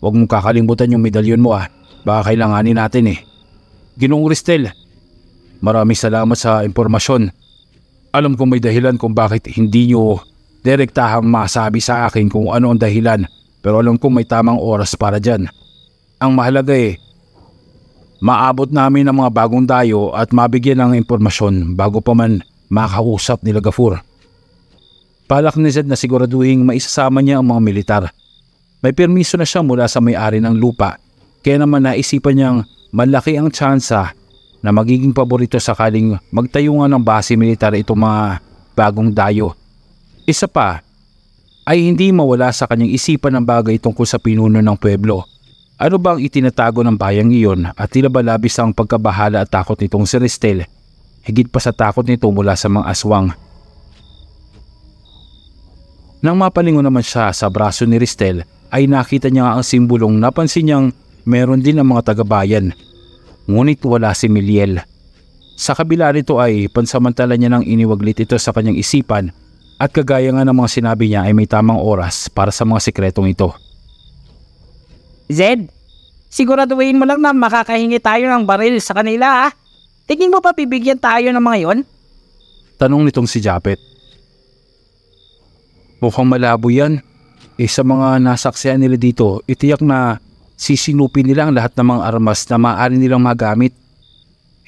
huwag mong kakalimutan yung medalyon mo ah. Baka kailanganin natin eh. Ginong Ristel, maraming salamat sa impormasyon. Alam kong may dahilan kung bakit hindi nyo direktahang masabi sa akin kung ano ang dahilan pero alam kong may tamang oras para dyan. Ang mahalaga eh, maabot namin ang mga bagong dayo at mabigyan ng impormasyon bago pa man makausap nila Gafur. Palak ni Zed na siguraduhin maisasama niya ang mga militar. May permiso na siya mula sa may-ari ng lupa kaya naman naisipan niyang malaki ang tsansa na magiging paborito sakaling magtayo ng base militar itong mga bagong dayo. Isa pa, ay hindi mawala sa kanyang isipan ng bagay tungkol sa pinuno ng pueblo. Ano ba ang itinatago ng bayang iyon at tila ba labis ang pagkabahala at takot nitong si Restel, higit pa sa takot nito mula sa mga aswang. Nang mapalingon naman siya sa braso ni Restel, ay nakita niya ang simbolong napansin niyang meron din ang mga tagabayan. Ngunit wala si Miliel. Sa kabila nito ay pansamantala niya nang iniwaglit ito sa kanyang isipan at kagaya nga ng mga sinabi niya ay may tamang oras para sa mga sikretong ito. Zed, siguraduhin mo lang na makakahingi tayo ng baril sa kanila ha. Tingin mo pa bibigyan tayo ng mga yon? Tanong nitong si Japet. Mukhang malabo yan. Eh sa mga nasaksihan nila dito, itiyak na sisinupin nila ang lahat ng mga armas na maaari nilang magamit.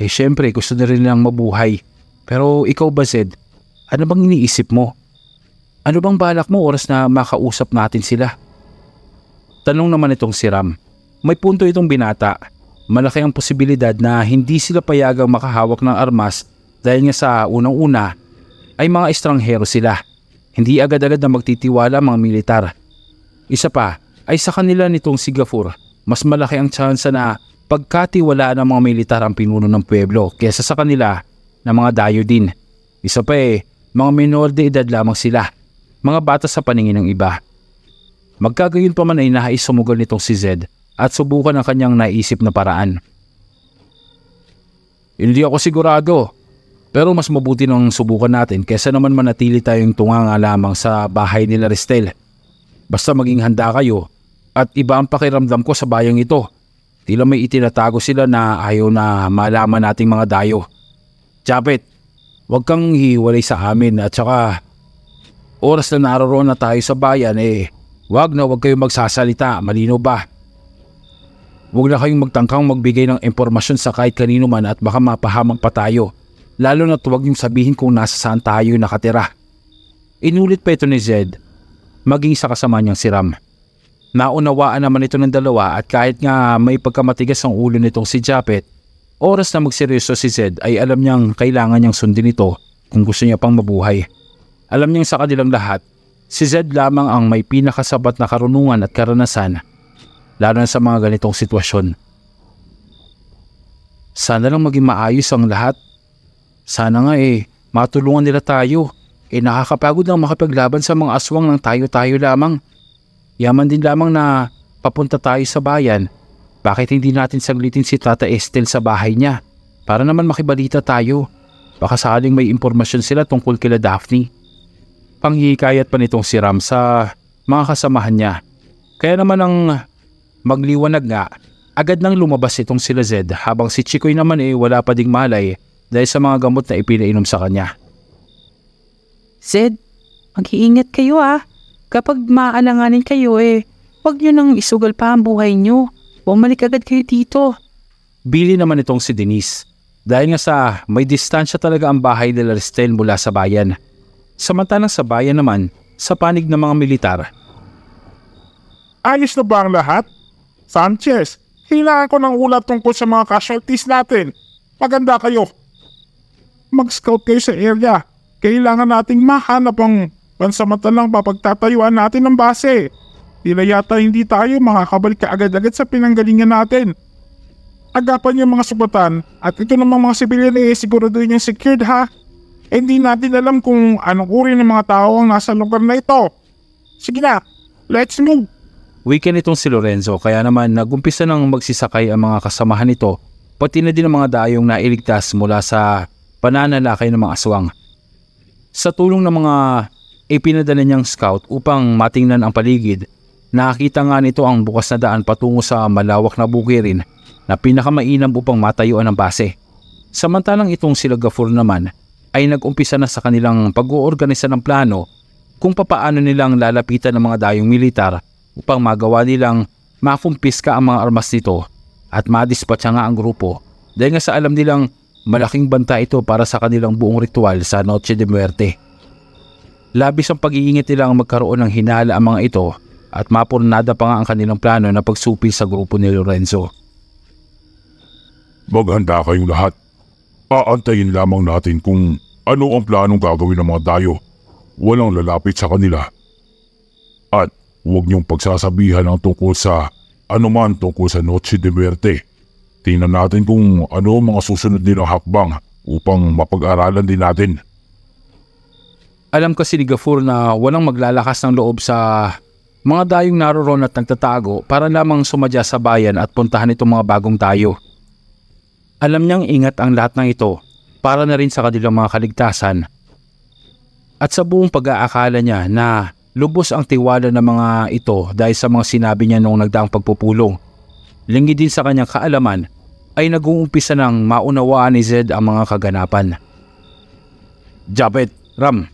Eh syempre gusto na rin nilang mabuhay. Pero ikaw ba Zed, ano bang iniisip mo? Ano bang balak mo oras na makausap natin sila? Tanong naman itong si Ram. May punto itong binata. Malaki ang posibilidad na hindi sila payagang makahawak ng armas dahil nga sa unang-una ay mga estranghero sila. Hindi agad-agad na magtitiwala mga militar. Isa pa ay sa kanila nitong Singapore, mas malaki ang tsansa na pagkatiwalaan ng mga militar ang pinuno ng pueblo kaysa sa kanila na mga dayo din. Isa pa eh, mga minor de edad lamang sila, mga bata sa paningin ng iba. Magkagayon pa man ay nahais sumugal nitong si Zed at subukan ang kanyang naisip na paraan. Hindi ako sigurado, pero mas mabuti nang subukan natin kaysa naman manatili tayong tunganga lamang sa bahay ni Restel. Basta maging handa kayo at iba ang pakiramdam ko sa bayang ito. Tila may itinatago sila na ayaw na malaman nating mga dayo. Chapit, Huwag kang hiwalay sa amin at saka oras na naroon na tayo sa bayan eh wag na wag kayong magsasalita, malino ba? Huwag na kayong magtangkang magbigay ng impormasyon sa kahit kanino man at baka mapahamang pa tayo. Lalo na huwag niyong sabihin kung nasa saan tayo nakatira. Inulit pa ito ni Zed, maging sa kasama niyang siram. Naunawaan naman ito ng dalawa at kahit nga may pagkamatigas ang ulo nitong si Japet, Oras na magseryoso si Zed ay alam niyang kailangan niyang sundin ito kung gusto niya pang mabuhay. Alam niyang sa kanilang lahat, si Zed lamang ang may pinakasabat na karunungan at karanasan, lalo na sa mga ganitong sitwasyon. Sana lang maging maayos ang lahat. Sana nga eh, matulungan nila tayo. Eh nakakapagod lang makapaglaban sa mga aswang ng tayo-tayo lamang. Yaman din lamang na papunta tayo sa bayan bakit hindi natin saglitin si Tata Estel sa bahay niya? Para naman makibalita tayo. Baka sakaling may impormasyon sila tungkol kila Daphne. Panghihikayat pa nitong si Ram sa mga kasamahan niya. Kaya naman ang magliwanag nga, agad nang lumabas itong sila Zed habang si Chikoy naman eh wala pa ding malay dahil sa mga gamot na ipinainom sa kanya. Zed, mag-iingat kayo ah. Kapag maalanganin kayo eh, huwag nyo nang isugal pa ang buhay nyo. Bumalik agad kayo dito. Bili naman itong si Denise. Dahil nga sa may distansya talaga ang bahay nila Restel mula sa bayan. Samantalang sa bayan naman, sa panig ng mga militar. Ayos na ba ang lahat? Sanchez, kailangan ko ng ulat tungkol sa mga casualties natin. Maganda kayo. Mag-scout kayo sa area. Kailangan nating mahanap ang pansamantalang papagtatayuan natin ng base. Tila yata hindi tayo makakabalik kaagad-agad sa pinanggalingan natin. Agapan yung mga subatan at ito namang mga civilian ay eh, siguraduhin yung secured ha. Eh, hindi natin alam kung anong uri ng mga tao ang nasa lugar na ito. Sige na, let's move! Weekend itong si Lorenzo kaya naman nagumpisa nang magsisakay ang mga kasamahan nito pati na din ang mga dayong nailigtas mula sa pananalakay ng mga aswang. Sa tulong ng mga ipinadala niyang scout upang matingnan ang paligid Nakita nga nito ang bukas na daan patungo sa malawak na bukirin na pinakamainam upang matayuan ang base. Samantalang itong Silagafur naman ay nag nagumpisa na sa kanilang pag-oorganisa ng plano kung papaano nilang lalapitan ng mga dayong militar upang magawa nilang makumpiska ang mga armas nito at madispatsa nga ang grupo dahil nga sa alam nilang malaking banta ito para sa kanilang buong ritual sa Noche de Muerte. Labis ang pag-iingat nilang magkaroon ng hinala ang mga ito at mapurnada pa nga ang kanilang plano na pagsupi sa grupo ni Lorenzo. Maghanda kayong lahat. Aantayin lamang natin kung ano ang planong gagawin ng mga dayo. Walang lalapit sa kanila. At huwag niyong pagsasabihan ang tungkol sa anuman tungkol sa Noche de Muerte. Tingnan natin kung ano ang mga susunod nilang hakbang upang mapag-aralan din natin. Alam kasi ni Gafur na walang maglalakas ng loob sa mga dayong naroon at nagtatago para lamang sumadya sa bayan at puntahan itong mga bagong tayo. Alam niyang ingat ang lahat ng ito para na rin sa kanilang mga kaligtasan. At sa buong pag-aakala niya na lubos ang tiwala ng mga ito dahil sa mga sinabi niya noong nagdaang pagpupulong. Lingi din sa kanyang kaalaman ay nag-uumpisa ng maunawaan ni Zed ang mga kaganapan. Japet, Ram,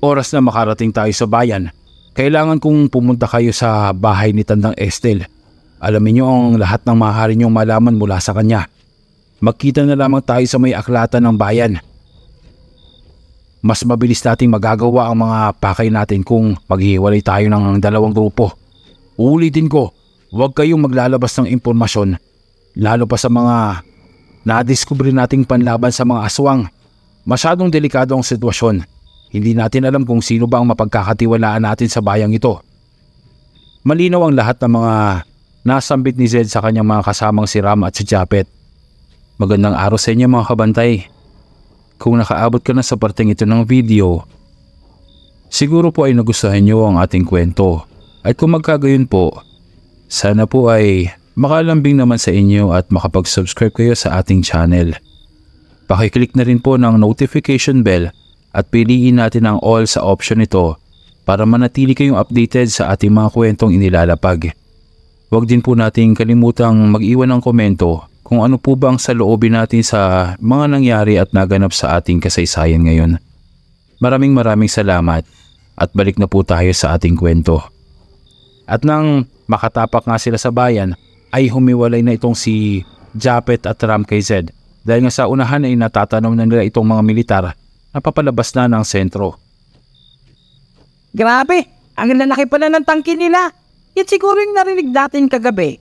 oras na makarating tayo sa bayan kailangan kong pumunta kayo sa bahay ni Tandang Estel. Alamin niyo ang lahat ng maaari niyong malaman mula sa kanya. Magkita na lamang tayo sa may aklatan ng bayan. Mas mabilis nating magagawa ang mga pakay natin kung maghihiwalay tayo ng dalawang grupo. Ulitin ko, huwag kayong maglalabas ng impormasyon lalo pa sa mga nadiskubre nating panlaban sa mga aswang. Masyadong delikado ang sitwasyon hindi natin alam kung sino ba ang mapagkakatiwalaan natin sa bayang ito. Malinaw ang lahat ng mga nasambit ni Zed sa kanyang mga kasamang si Ram at si Japet. Magandang araw sa inyo mga kabantay. Kung nakaabot ka na sa parteng ito ng video, siguro po ay nagustuhan niyo ang ating kwento. At kung magkagayon po, sana po ay makalambing naman sa inyo at makapag-subscribe kayo sa ating channel. Pakiclick na rin po ng notification bell at piliin natin ang all sa option ito para manatili kayong updated sa ating mga kwentong inilalapag. Huwag din po nating kalimutang mag-iwan ng komento kung ano po ba ang saloobin natin sa mga nangyari at naganap sa ating kasaysayan ngayon. Maraming maraming salamat at balik na po tayo sa ating kwento. At nang makatapak nga sila sa bayan ay humiwalay na itong si Japet at Ram kay Zed dahil nga sa unahan ay natatanong na nila itong mga militar napapalabas na ng sentro. Grabe, ang lalaki pala ng tangke nila. Yan siguro yung narinig natin kagabi.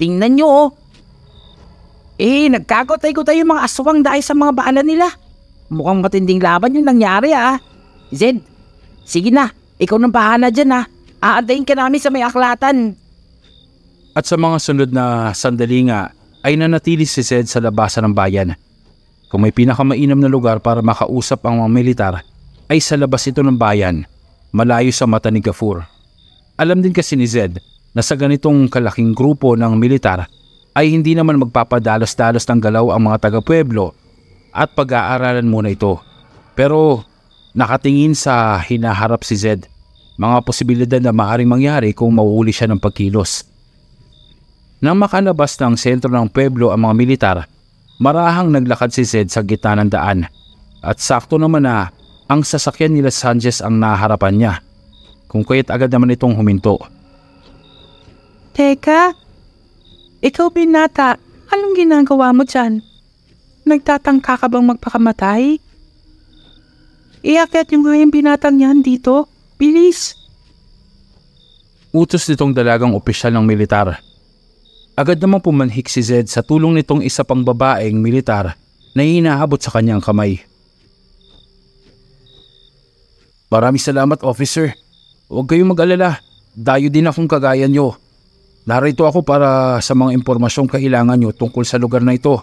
Tingnan nyo oh. Eh, nagkagotay-gotay yung mga aswang dahil sa mga baala nila. Mukhang matinding laban yung nangyari ah. Zed, sige na, ikaw nang bahala dyan ah. Aantayin ka namin sa may aklatan. At sa mga sunod na sandali nga, ay nanatili si Zed sa labasan ng bayan kung may pinakamainam na lugar para makausap ang mga militar ay sa labas ito ng bayan, malayo sa mata ni Gafur. Alam din kasi ni Zed na sa ganitong kalaking grupo ng militar ay hindi naman magpapadalos-dalos ng galaw ang mga taga-pueblo at pag-aaralan muna ito. Pero nakatingin sa hinaharap si Zed mga posibilidad na maaring mangyari kung mauuli siya ng pagkilos. Nang makalabas ng sentro ng pueblo ang mga militar Marahang naglakad si Zed sa gitna ng daan at sakto naman na ang sasakyan nila Sanchez ang naharapan niya kung kaya't agad naman itong huminto. Teka, ikaw binata, anong ginagawa mo dyan? Nagtatangka ka bang magpakamatay? Iakyat yung nga binatang yan dito. Bilis! Utos nitong dalagang opisyal ng militar Agad namang pumanhik si Zed sa tulong nitong isa pang babaeng militar na hinahabot sa kanyang kamay. Maraming salamat, officer. Huwag kayong mag-alala. Dayo din akong kagaya nyo. Narito ako para sa mga impormasyong kailangan nyo tungkol sa lugar na ito.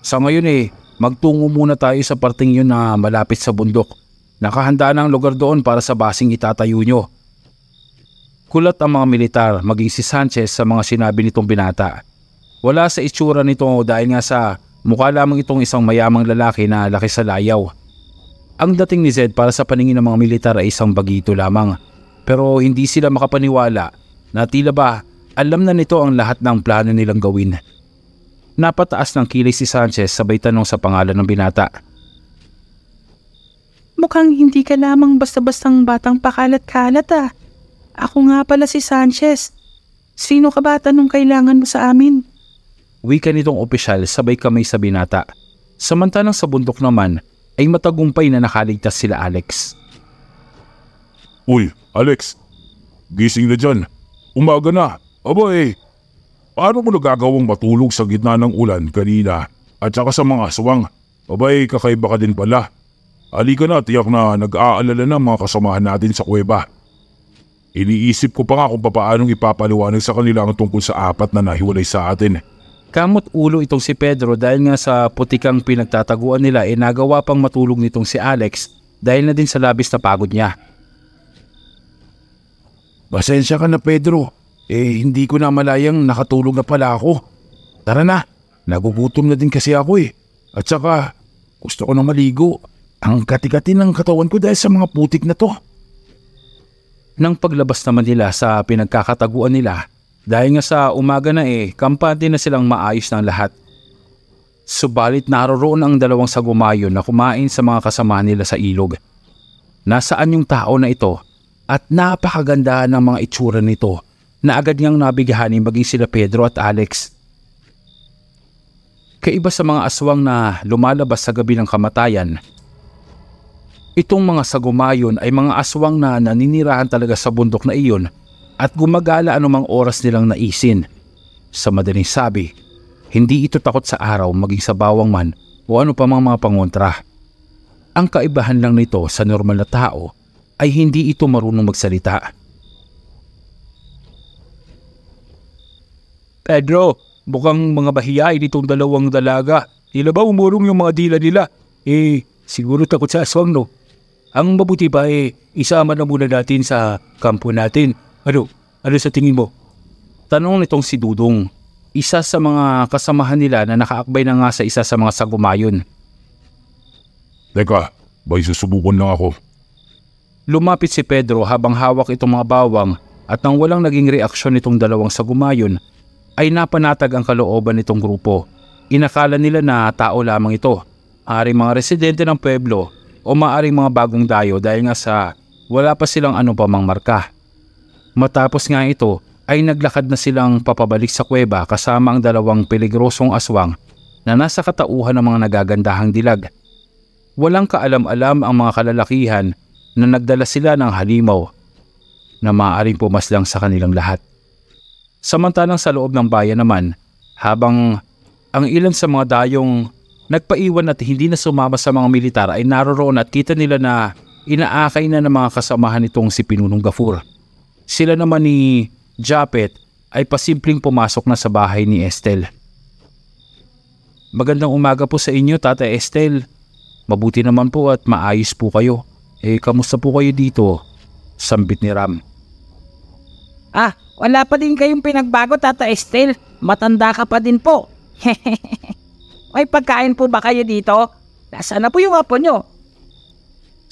Sa ngayon eh, magtungo muna tayo sa parting yun na malapit sa bundok. Nakahanda na ang lugar doon para sa basing itatayo nyo. Kulat ang mga militar maging si Sanchez sa mga sinabi nitong binata. Wala sa itsura nito dahil nga sa mukha lamang itong isang mayamang lalaki na laki sa layaw. Ang dating ni Zed para sa paningin ng mga militar ay isang bagito lamang pero hindi sila makapaniwala na tila ba alam na nito ang lahat ng plano nilang gawin. Napataas ng kilay si Sanchez sabay tanong sa pangalan ng binata. Mukhang hindi ka lamang basta-bastang batang pakalat-kalat ah. Ako nga pala si Sanchez. Sino ka ba at anong kailangan mo sa amin? Wika nitong opisyal sabay kamay sa binata. Samantalang sa bundok naman ay matagumpay na nakaligtas sila Alex. Uy, Alex! Gising na dyan! Umaga na! Aba eh! Paano mo nagagawang matulog sa gitna ng ulan kanina at saka sa mga aswang? Abay, kakaiba ka din pala. Halika na, tiyak na nag-aalala na mga kasamahan natin sa kuweba. Iniisip ko pa nga kung paanong ipapaliwanag sa kanila ang tungkol sa apat na nahiwalay sa atin. Kamot ulo itong si Pedro dahil nga sa putikang pinagtataguan nila ay eh nagawa pang matulog nitong si Alex dahil na din sa labis na pagod niya. Pasensya ka na Pedro. Eh hindi ko na malayang nakatulog na pala ako. Tara na, nagugutom na din kasi ako eh. At saka gusto ko na maligo. Ang katikati ng katawan ko dahil sa mga putik na to ng paglabas naman nila sa pinagkakataguan nila dahil nga sa umaga na eh, kampante na silang maayos ng lahat. Subalit naroroon ang dalawang sagumayon na kumain sa mga kasama nila sa ilog. Nasaan yung tao na ito at napakaganda ng mga itsura nito na agad niyang nabigahanin maging sila Pedro at Alex. Kaiba sa mga aswang na lumalabas sa gabi ng kamatayan Itong mga sagumayon ay mga aswang na naninirahan talaga sa bundok na iyon at gumagala anumang oras nilang naisin. Sa madaling sabi, hindi ito takot sa araw maging sa bawang man o ano pa mga, mga pangontra. Ang kaibahan lang nito sa normal na tao ay hindi ito marunong magsalita. Pedro, bukang mga bahiyay nitong dalawang dalaga. Tila ba umurong yung mga dila nila? Eh, siguro takot sa aswang no? Ang mabuti pa eh, isama na muna natin sa kampo natin. Ano? Ano sa tingin mo? Tanong nitong si Dudong. Isa sa mga kasamahan nila na nakaakbay na nga sa isa sa mga sagumayon. Teka, bay susubukan lang ako. Lumapit si Pedro habang hawak itong mga bawang at nang walang naging reaksyon nitong dalawang sagumayon, ay napanatag ang kalooban nitong grupo. Inakala nila na tao lamang ito, ari mga residente ng pueblo o maaring mga bagong dayo dahil nga sa wala pa silang ano pa mang marka. Matapos nga ito ay naglakad na silang papabalik sa kuweba kasama ang dalawang peligrosong aswang na nasa katauhan ng mga nagagandahang dilag. Walang kaalam-alam ang mga kalalakihan na nagdala sila ng halimaw na maaaring pumaslang sa kanilang lahat. Samantalang sa loob ng bayan naman, habang ang ilan sa mga dayong nagpaiwan at hindi na sumama sa mga militar ay naroroon at kita nila na inaakay na ng mga kasamahan nitong si Pinunong Gafur. Sila naman ni Japet ay pasimpleng pumasok na sa bahay ni Estel. Magandang umaga po sa inyo, Tata Estel. Mabuti naman po at maayos po kayo. Eh, kamusta po kayo dito? Sambit ni Ram. Ah, wala pa din kayong pinagbago, Tata Estel. Matanda ka pa din po. May pagkain po ba kayo dito? Nasaan na po yung apo nyo?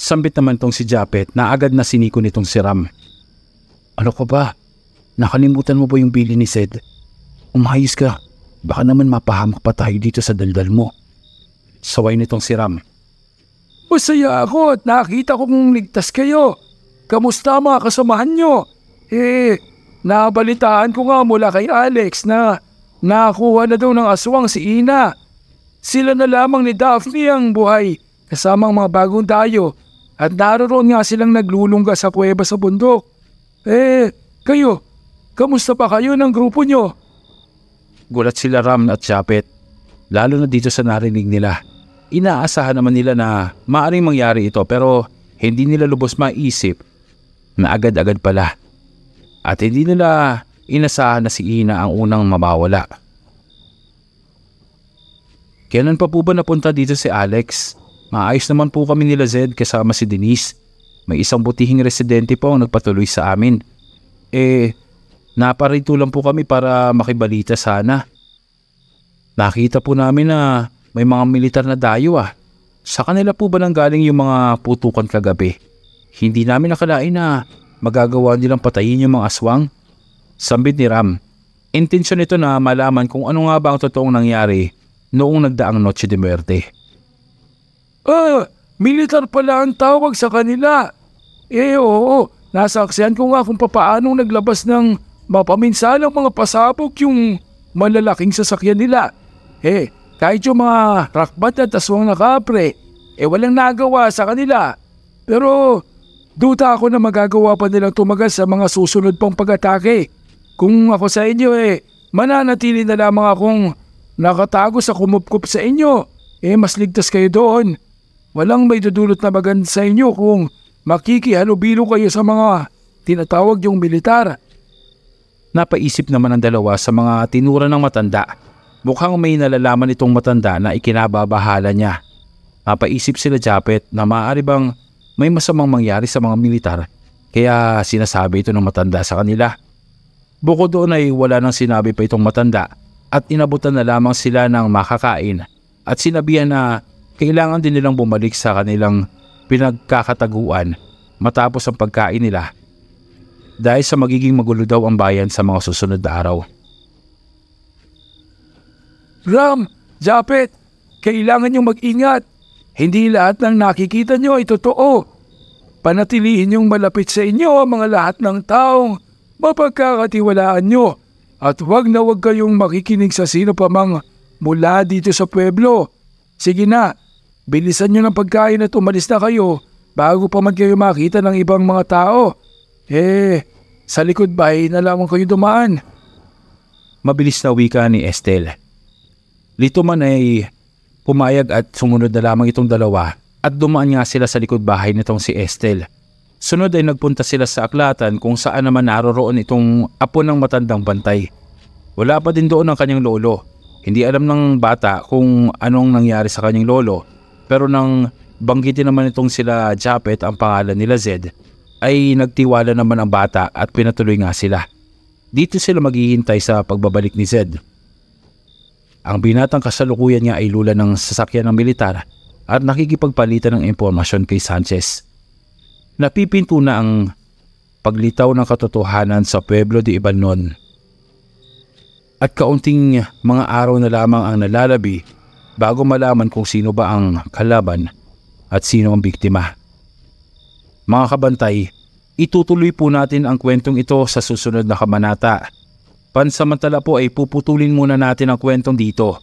Sambit naman tong si Japet na agad na siniko nitong si Ram. Ano ka ba? Nakalimutan mo ba yung bili ni Sed? Umayos ka. Baka naman mapahamak pa tayo dito sa daldal mo. Saway nitong si Ram. Masaya ako at nakita kong ligtas kayo. Kamusta mga kasamahan nyo? Eh, nabalitaan ko nga mula kay Alex na nakuha na daw ng aswang si Ina sila na lamang ni Daphne ang buhay kasama ang mga bagong dayo at naroon nga silang naglulungga sa kuweba sa bundok. Eh, kayo, kamusta pa kayo ng grupo nyo? Gulat sila Ram at Chapet, lalo na dito sa narinig nila. Inaasahan naman nila na maaaring mangyari ito pero hindi nila lubos maisip na agad-agad pala. At hindi nila inasahan na si Ina ang unang mabawala. Kailan pa po ba napunta dito si Alex? Maayos naman po kami nila Zed kasama si Denise. May isang butihing residente po ang nagpatuloy sa amin. Eh, naparito lang po kami para makibalita sana. Nakita po namin na may mga militar na dayo ah. Sa kanila po ba nang galing yung mga putukan kagabi? Hindi namin nakalain na magagawa nilang patayin yung mga aswang. Sambit ni Ram, intensyon nito na malaman kung ano nga ba ang totoong nangyari noong nagdaang Noche de Muerte. Ah, militar pala ang tawag sa kanila. Eh oo, nasaksihan ko nga kung papaanong naglabas ng mapaminsalang mga pasabog yung malalaking sasakyan nila. Eh, kahit yung mga rakbat at aswang na kapre, eh walang nagawa sa kanila. Pero duda ako na magagawa pa nilang tumagal sa mga susunod pang pag-atake. Kung ako sa inyo eh, mananatili na lamang akong Nakatago sa kumupkup sa inyo. Eh mas ligtas kayo doon. Walang may dudulot na maganda sa inyo kung makikihalubilo kayo sa mga tinatawag yung militar. Napaisip naman ang dalawa sa mga tinura ng matanda. Mukhang may nalalaman itong matanda na ikinababahala niya. Napaisip sila Japet na maaari bang may masamang mangyari sa mga militar kaya sinasabi ito ng matanda sa kanila. Bukod doon ay wala nang sinabi pa itong matanda at inabutan na lamang sila ng makakain at sinabihan na kailangan din nilang bumalik sa kanilang pinagkakataguan matapos ang pagkain nila dahil sa magiging magulo daw ang bayan sa mga susunod na araw. Ram, Japet, kailangan niyong mag-ingat. Hindi lahat ng nakikita niyo ay totoo. Panatilihin niyong malapit sa inyo ang mga lahat ng taong mapagkakatiwalaan niyo at huwag na huwag kayong makikinig sa sino pa mang mula dito sa pueblo. Sige na, bilisan nyo ng pagkain at umalis na kayo bago pa man kayo makita ng ibang mga tao. Eh, sa likod bahay na lamang kayo dumaan. Mabilis na wika ni Estelle. Lito man ay pumayag at sumunod na lamang itong dalawa at dumaan nga sila sa likod bahay nitong si Estelle Sunod ay nagpunta sila sa aklatan kung saan naman naroroon itong apo ng matandang bantay. Wala pa din doon ang kanyang lolo. Hindi alam ng bata kung anong nangyari sa kanyang lolo. Pero nang banggitin naman itong sila Japet ang pangalan nila Zed, ay nagtiwala naman ang bata at pinatuloy nga sila. Dito sila maghihintay sa pagbabalik ni Zed. Ang binatang kasalukuyan niya ay lula ng sasakyan ng militar at nakikipagpalitan ng impormasyon kay Sanchez napipinto na ang paglitaw ng katotohanan sa Pueblo de Ibanon. At kaunting mga araw na lamang ang nalalabi bago malaman kung sino ba ang kalaban at sino ang biktima. Mga kabantay, itutuloy po natin ang kwentong ito sa susunod na kamanata. Pansamantala po ay puputulin muna natin ang kwentong dito.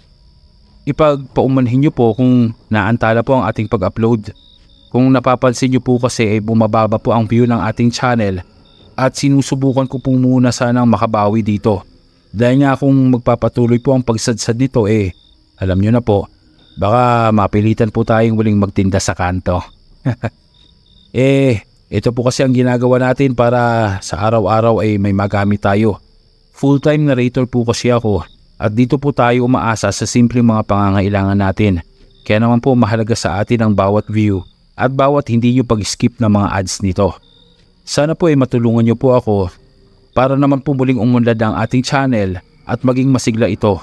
Ipagpaumanhin nyo po kung naantala po ang ating pag-upload kung napapansin nyo po kasi ay eh, bumababa po ang view ng ating channel at sinusubukan ko po muna sanang makabawi dito. Dahil nga kung magpapatuloy po ang pagsadsad nito eh, alam nyo na po, baka mapilitan po tayong muling magtinda sa kanto. eh, ito po kasi ang ginagawa natin para sa araw-araw ay eh, may magamit tayo. Full-time narrator po kasi ako at dito po tayo umaasa sa simpleng mga pangangailangan natin. Kaya naman po mahalaga sa atin ang bawat view at bawat hindi nyo pag-skip ng mga ads nito. Sana po ay matulungan nyo po ako para naman po muling umunlad ang ating channel at maging masigla ito.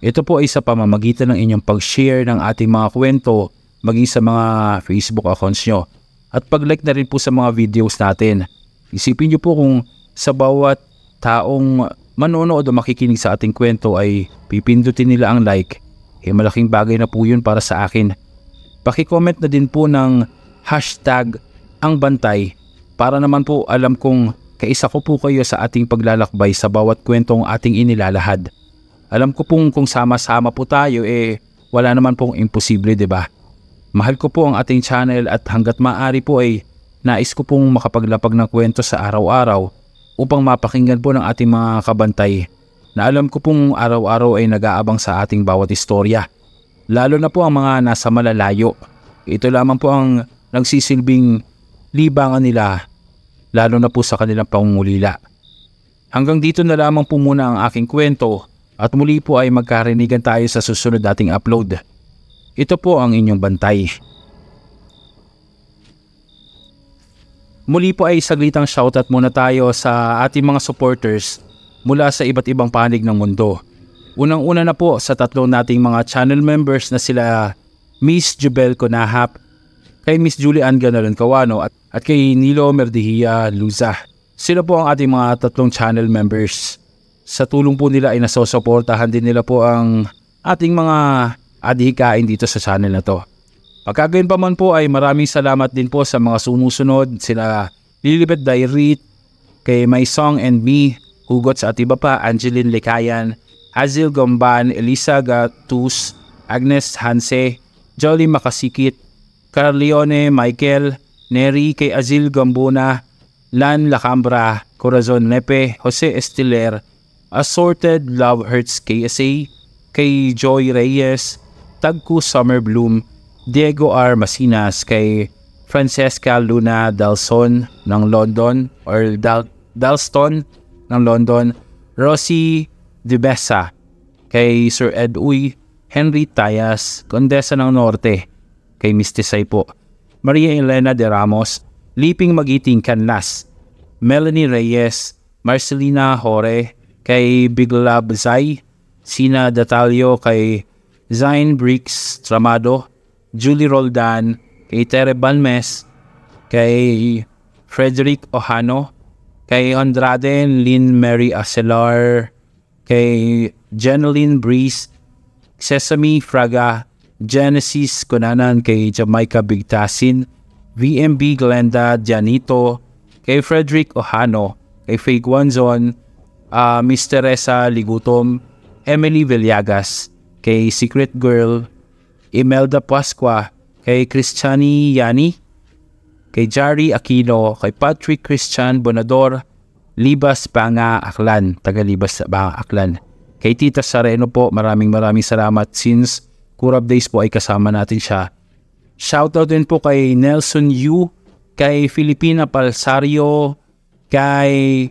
Ito po ay sa pamamagitan ng inyong pag-share ng ating mga kwento maging sa mga Facebook accounts nyo at pag-like na rin po sa mga videos natin. Isipin nyo po kung sa bawat taong manonood o makikinig sa ating kwento ay pipindutin nila ang like. Eh malaking bagay na po yun para sa akin Pakicomment na din po ng hashtag ang bantay para naman po alam kong kaisa ko po kayo sa ating paglalakbay sa bawat kwentong ating inilalahad. Alam ko pong kung sama-sama po tayo eh wala naman pong imposible ba? Diba? Mahal ko po ang ating channel at hanggat maaari po ay eh, nais ko pong makapaglapag ng kwento sa araw-araw upang mapakinggan po ng ating mga kabantay na alam ko pong araw-araw ay nag-aabang sa ating bawat istorya lalo na po ang mga nasa malalayo. Ito lamang po ang nagsisilbing libangan nila lalo na po sa kanilang pangungulila. Hanggang dito na lamang po muna ang aking kwento at muli po ay magkarinigan tayo sa susunod nating upload. Ito po ang inyong bantay. Muli po ay saglitang shoutout muna tayo sa ating mga supporters mula sa iba't ibang panig ng mundo. Unang-una na po sa tatlong nating mga channel members na sila Miss Jubel Conahap, kay Miss Julie Ann Ganalon Kawano at, at kay Nilo Merdihia Luza. Sila po ang ating mga tatlong channel members. Sa tulong po nila ay nasusuportahan din nila po ang ating mga adhikain dito sa channel na to. Pagkagayon pa man po ay maraming salamat din po sa mga sumusunod sila Lilibet Diary, kay My Song and Me, Hugot sa iba pa, Angeline Lekayan, Azil Gomban, Elisa Gatus, Agnes Hanse, Jolly Makasikit, Carleone Michael, Neri kay Azil Gambona, Lan Lacambra, Corazon Nepe, Jose Estiller, Assorted Love Hurts KSA, kay Joy Reyes, Tagku Summer Bloom, Diego R. Masinas, kay Francesca Luna Dalson ng London or Dal Dalston ng London, Rosie de kay Sir Ed Uy, Henry Tayas, Condesa ng Norte, kay Mistisay po, Maria Elena de Ramos, Liping Magiting Canlas, Melanie Reyes, Marcelina Hore, kay Bigla Bazay, Sina Datalio kay Zain Briggs Tramado, Julie Roldan, kay Tere Balmes, kay Frederick Ohano, kay Andrade Lynn Mary Acelar, kay Jeneline Breeze, Sesame Fraga, Genesis Kunanan kay Jamaica Bigtasin, VMB Glenda Janito, kay Frederick Ohano, kay Faye Guanzon, uh, ah, Miss Teresa Ligutom, Emily Villagas, kay Secret Girl, Imelda Pasqua, kay Christiani Yani, kay Jari Aquino, kay Patrick Christian Bonador, Libas Panga Aklan, taga Libas Panga Aklan. Kay Tita Sareno po, maraming maraming salamat since Kurab Days po ay kasama natin siya. Shoutout din po kay Nelson Yu, kay Filipina Palsario, kay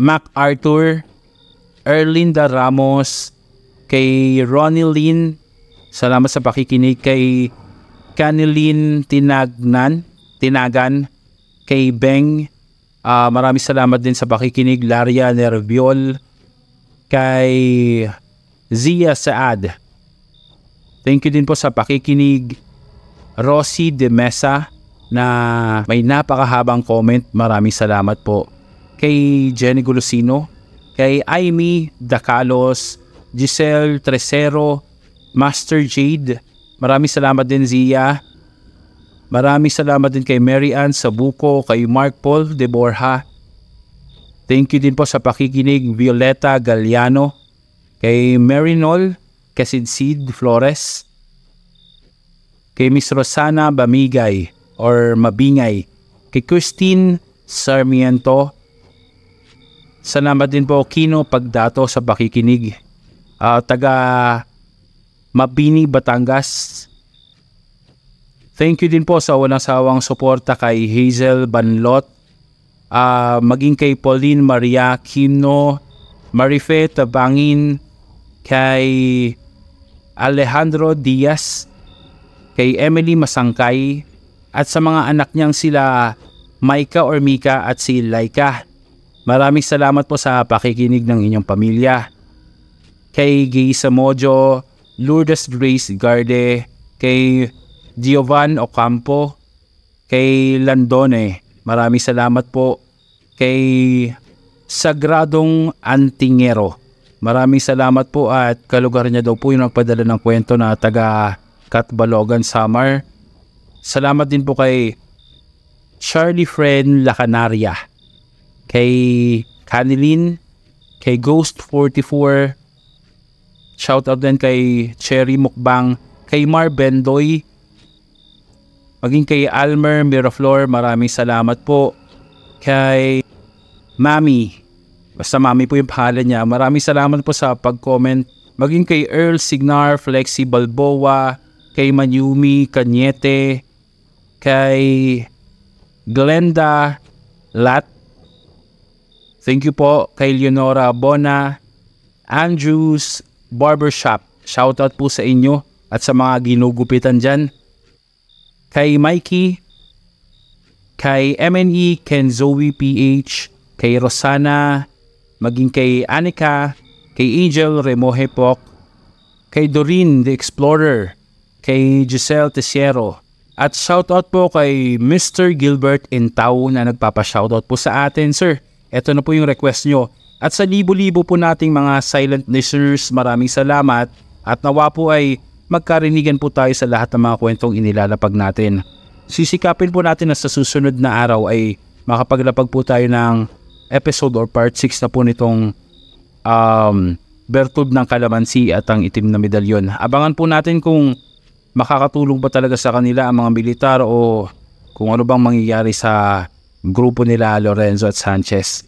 Mac Arthur, Erlinda Ramos, kay Ronnie Lynn, salamat sa pakikinig, kay Canilin Tinagnan, Tinagan, kay Beng, Uh, maraming salamat din sa pakikinig Laria Nerviol kay Zia Saad. Thank you din po sa pakikinig Rosie De Mesa na may napakahabang comment. Maraming salamat po kay Jenny Golosino, kay Amy Dacalos, Giselle Tresero, Master Jade. Maraming salamat din Zia Maraming salamat din kay Mary Ann Sabuco, kay Mark Paul de Borja. Thank you din po sa pakikinig Violeta Galliano, kay Marinol Casidsid Flores, kay Miss Rosana Bamigay or Mabingay, kay Christine Sarmiento. Salamat din po Kino Pagdato sa pakikinig. Uh, taga Mabini, Batangas, Thank you din po sa walang sawang suporta kay Hazel Banlot, uh, maging kay Pauline Maria Kino, Marife Tabangin, kay Alejandro Diaz, kay Emily Masangkay, at sa mga anak niyang sila Maika or Mika at si Laika. Maraming salamat po sa pakikinig ng inyong pamilya. Kay Gay Samojo, Lourdes Grace Garde, kay Giovan Ocampo, kay Landone. Maraming salamat po kay Sagradong Antingero. Maraming salamat po at kalugar niya daw po yung nagpadala ng kwento na taga Katbalogan Samar. Salamat din po kay Charlie Friend Lacanaria, kay Canilin, kay Ghost44, shoutout din kay Cherry Mukbang, kay Mar Bendoy, Maging kay Almer Miraflor, maraming salamat po. Kay Mami, basta Mami po yung pahala niya, maraming salamat po sa pag-comment. Maging kay Earl Signar, Flexi Balboa, kay Manyumi Kanyete, kay Glenda Lat. Thank you po kay Leonora Bona, Andrews Barbershop. Shoutout po sa inyo at sa mga ginugupitan dyan kay Mikey, kay MNE, kay Zoe PH, kay Rosana, maging kay Anika, kay Angel Remojepok, kay Doreen the Explorer, kay Giselle Tesiero, at shoutout po kay Mr. Gilbert Intao na nagpapa-shoutout po sa atin, sir. Ito na po yung request nyo. At sa libo-libo po nating mga silent listeners, maraming salamat. At nawa po ay magkarinigan po tayo sa lahat ng mga kwentong inilalapag natin. Sisikapin po natin na sa susunod na araw ay makapaglapag po tayo ng episode or part 6 na po nitong um, Bertub ng Kalamansi at ang Itim na Medalyon. Abangan po natin kung makakatulong ba talaga sa kanila ang mga militar o kung ano bang mangyayari sa grupo nila Lorenzo at Sanchez.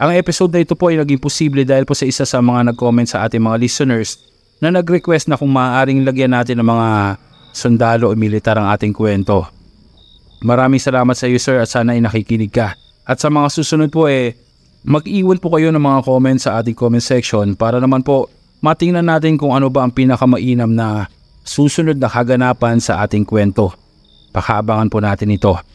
Ang episode na ito po ay naging posible dahil po sa isa sa mga nag-comment sa ating mga listeners na nag-request na kung maaaring lagyan natin ng mga sundalo o militar ang ating kwento. Maraming salamat sa iyo sir at sana ay nakikinig ka. At sa mga susunod po eh, mag-iwan po kayo ng mga comments sa ating comment section para naman po matingnan natin kung ano ba ang pinakamainam na susunod na kaganapan sa ating kwento. Pakaabangan po natin ito.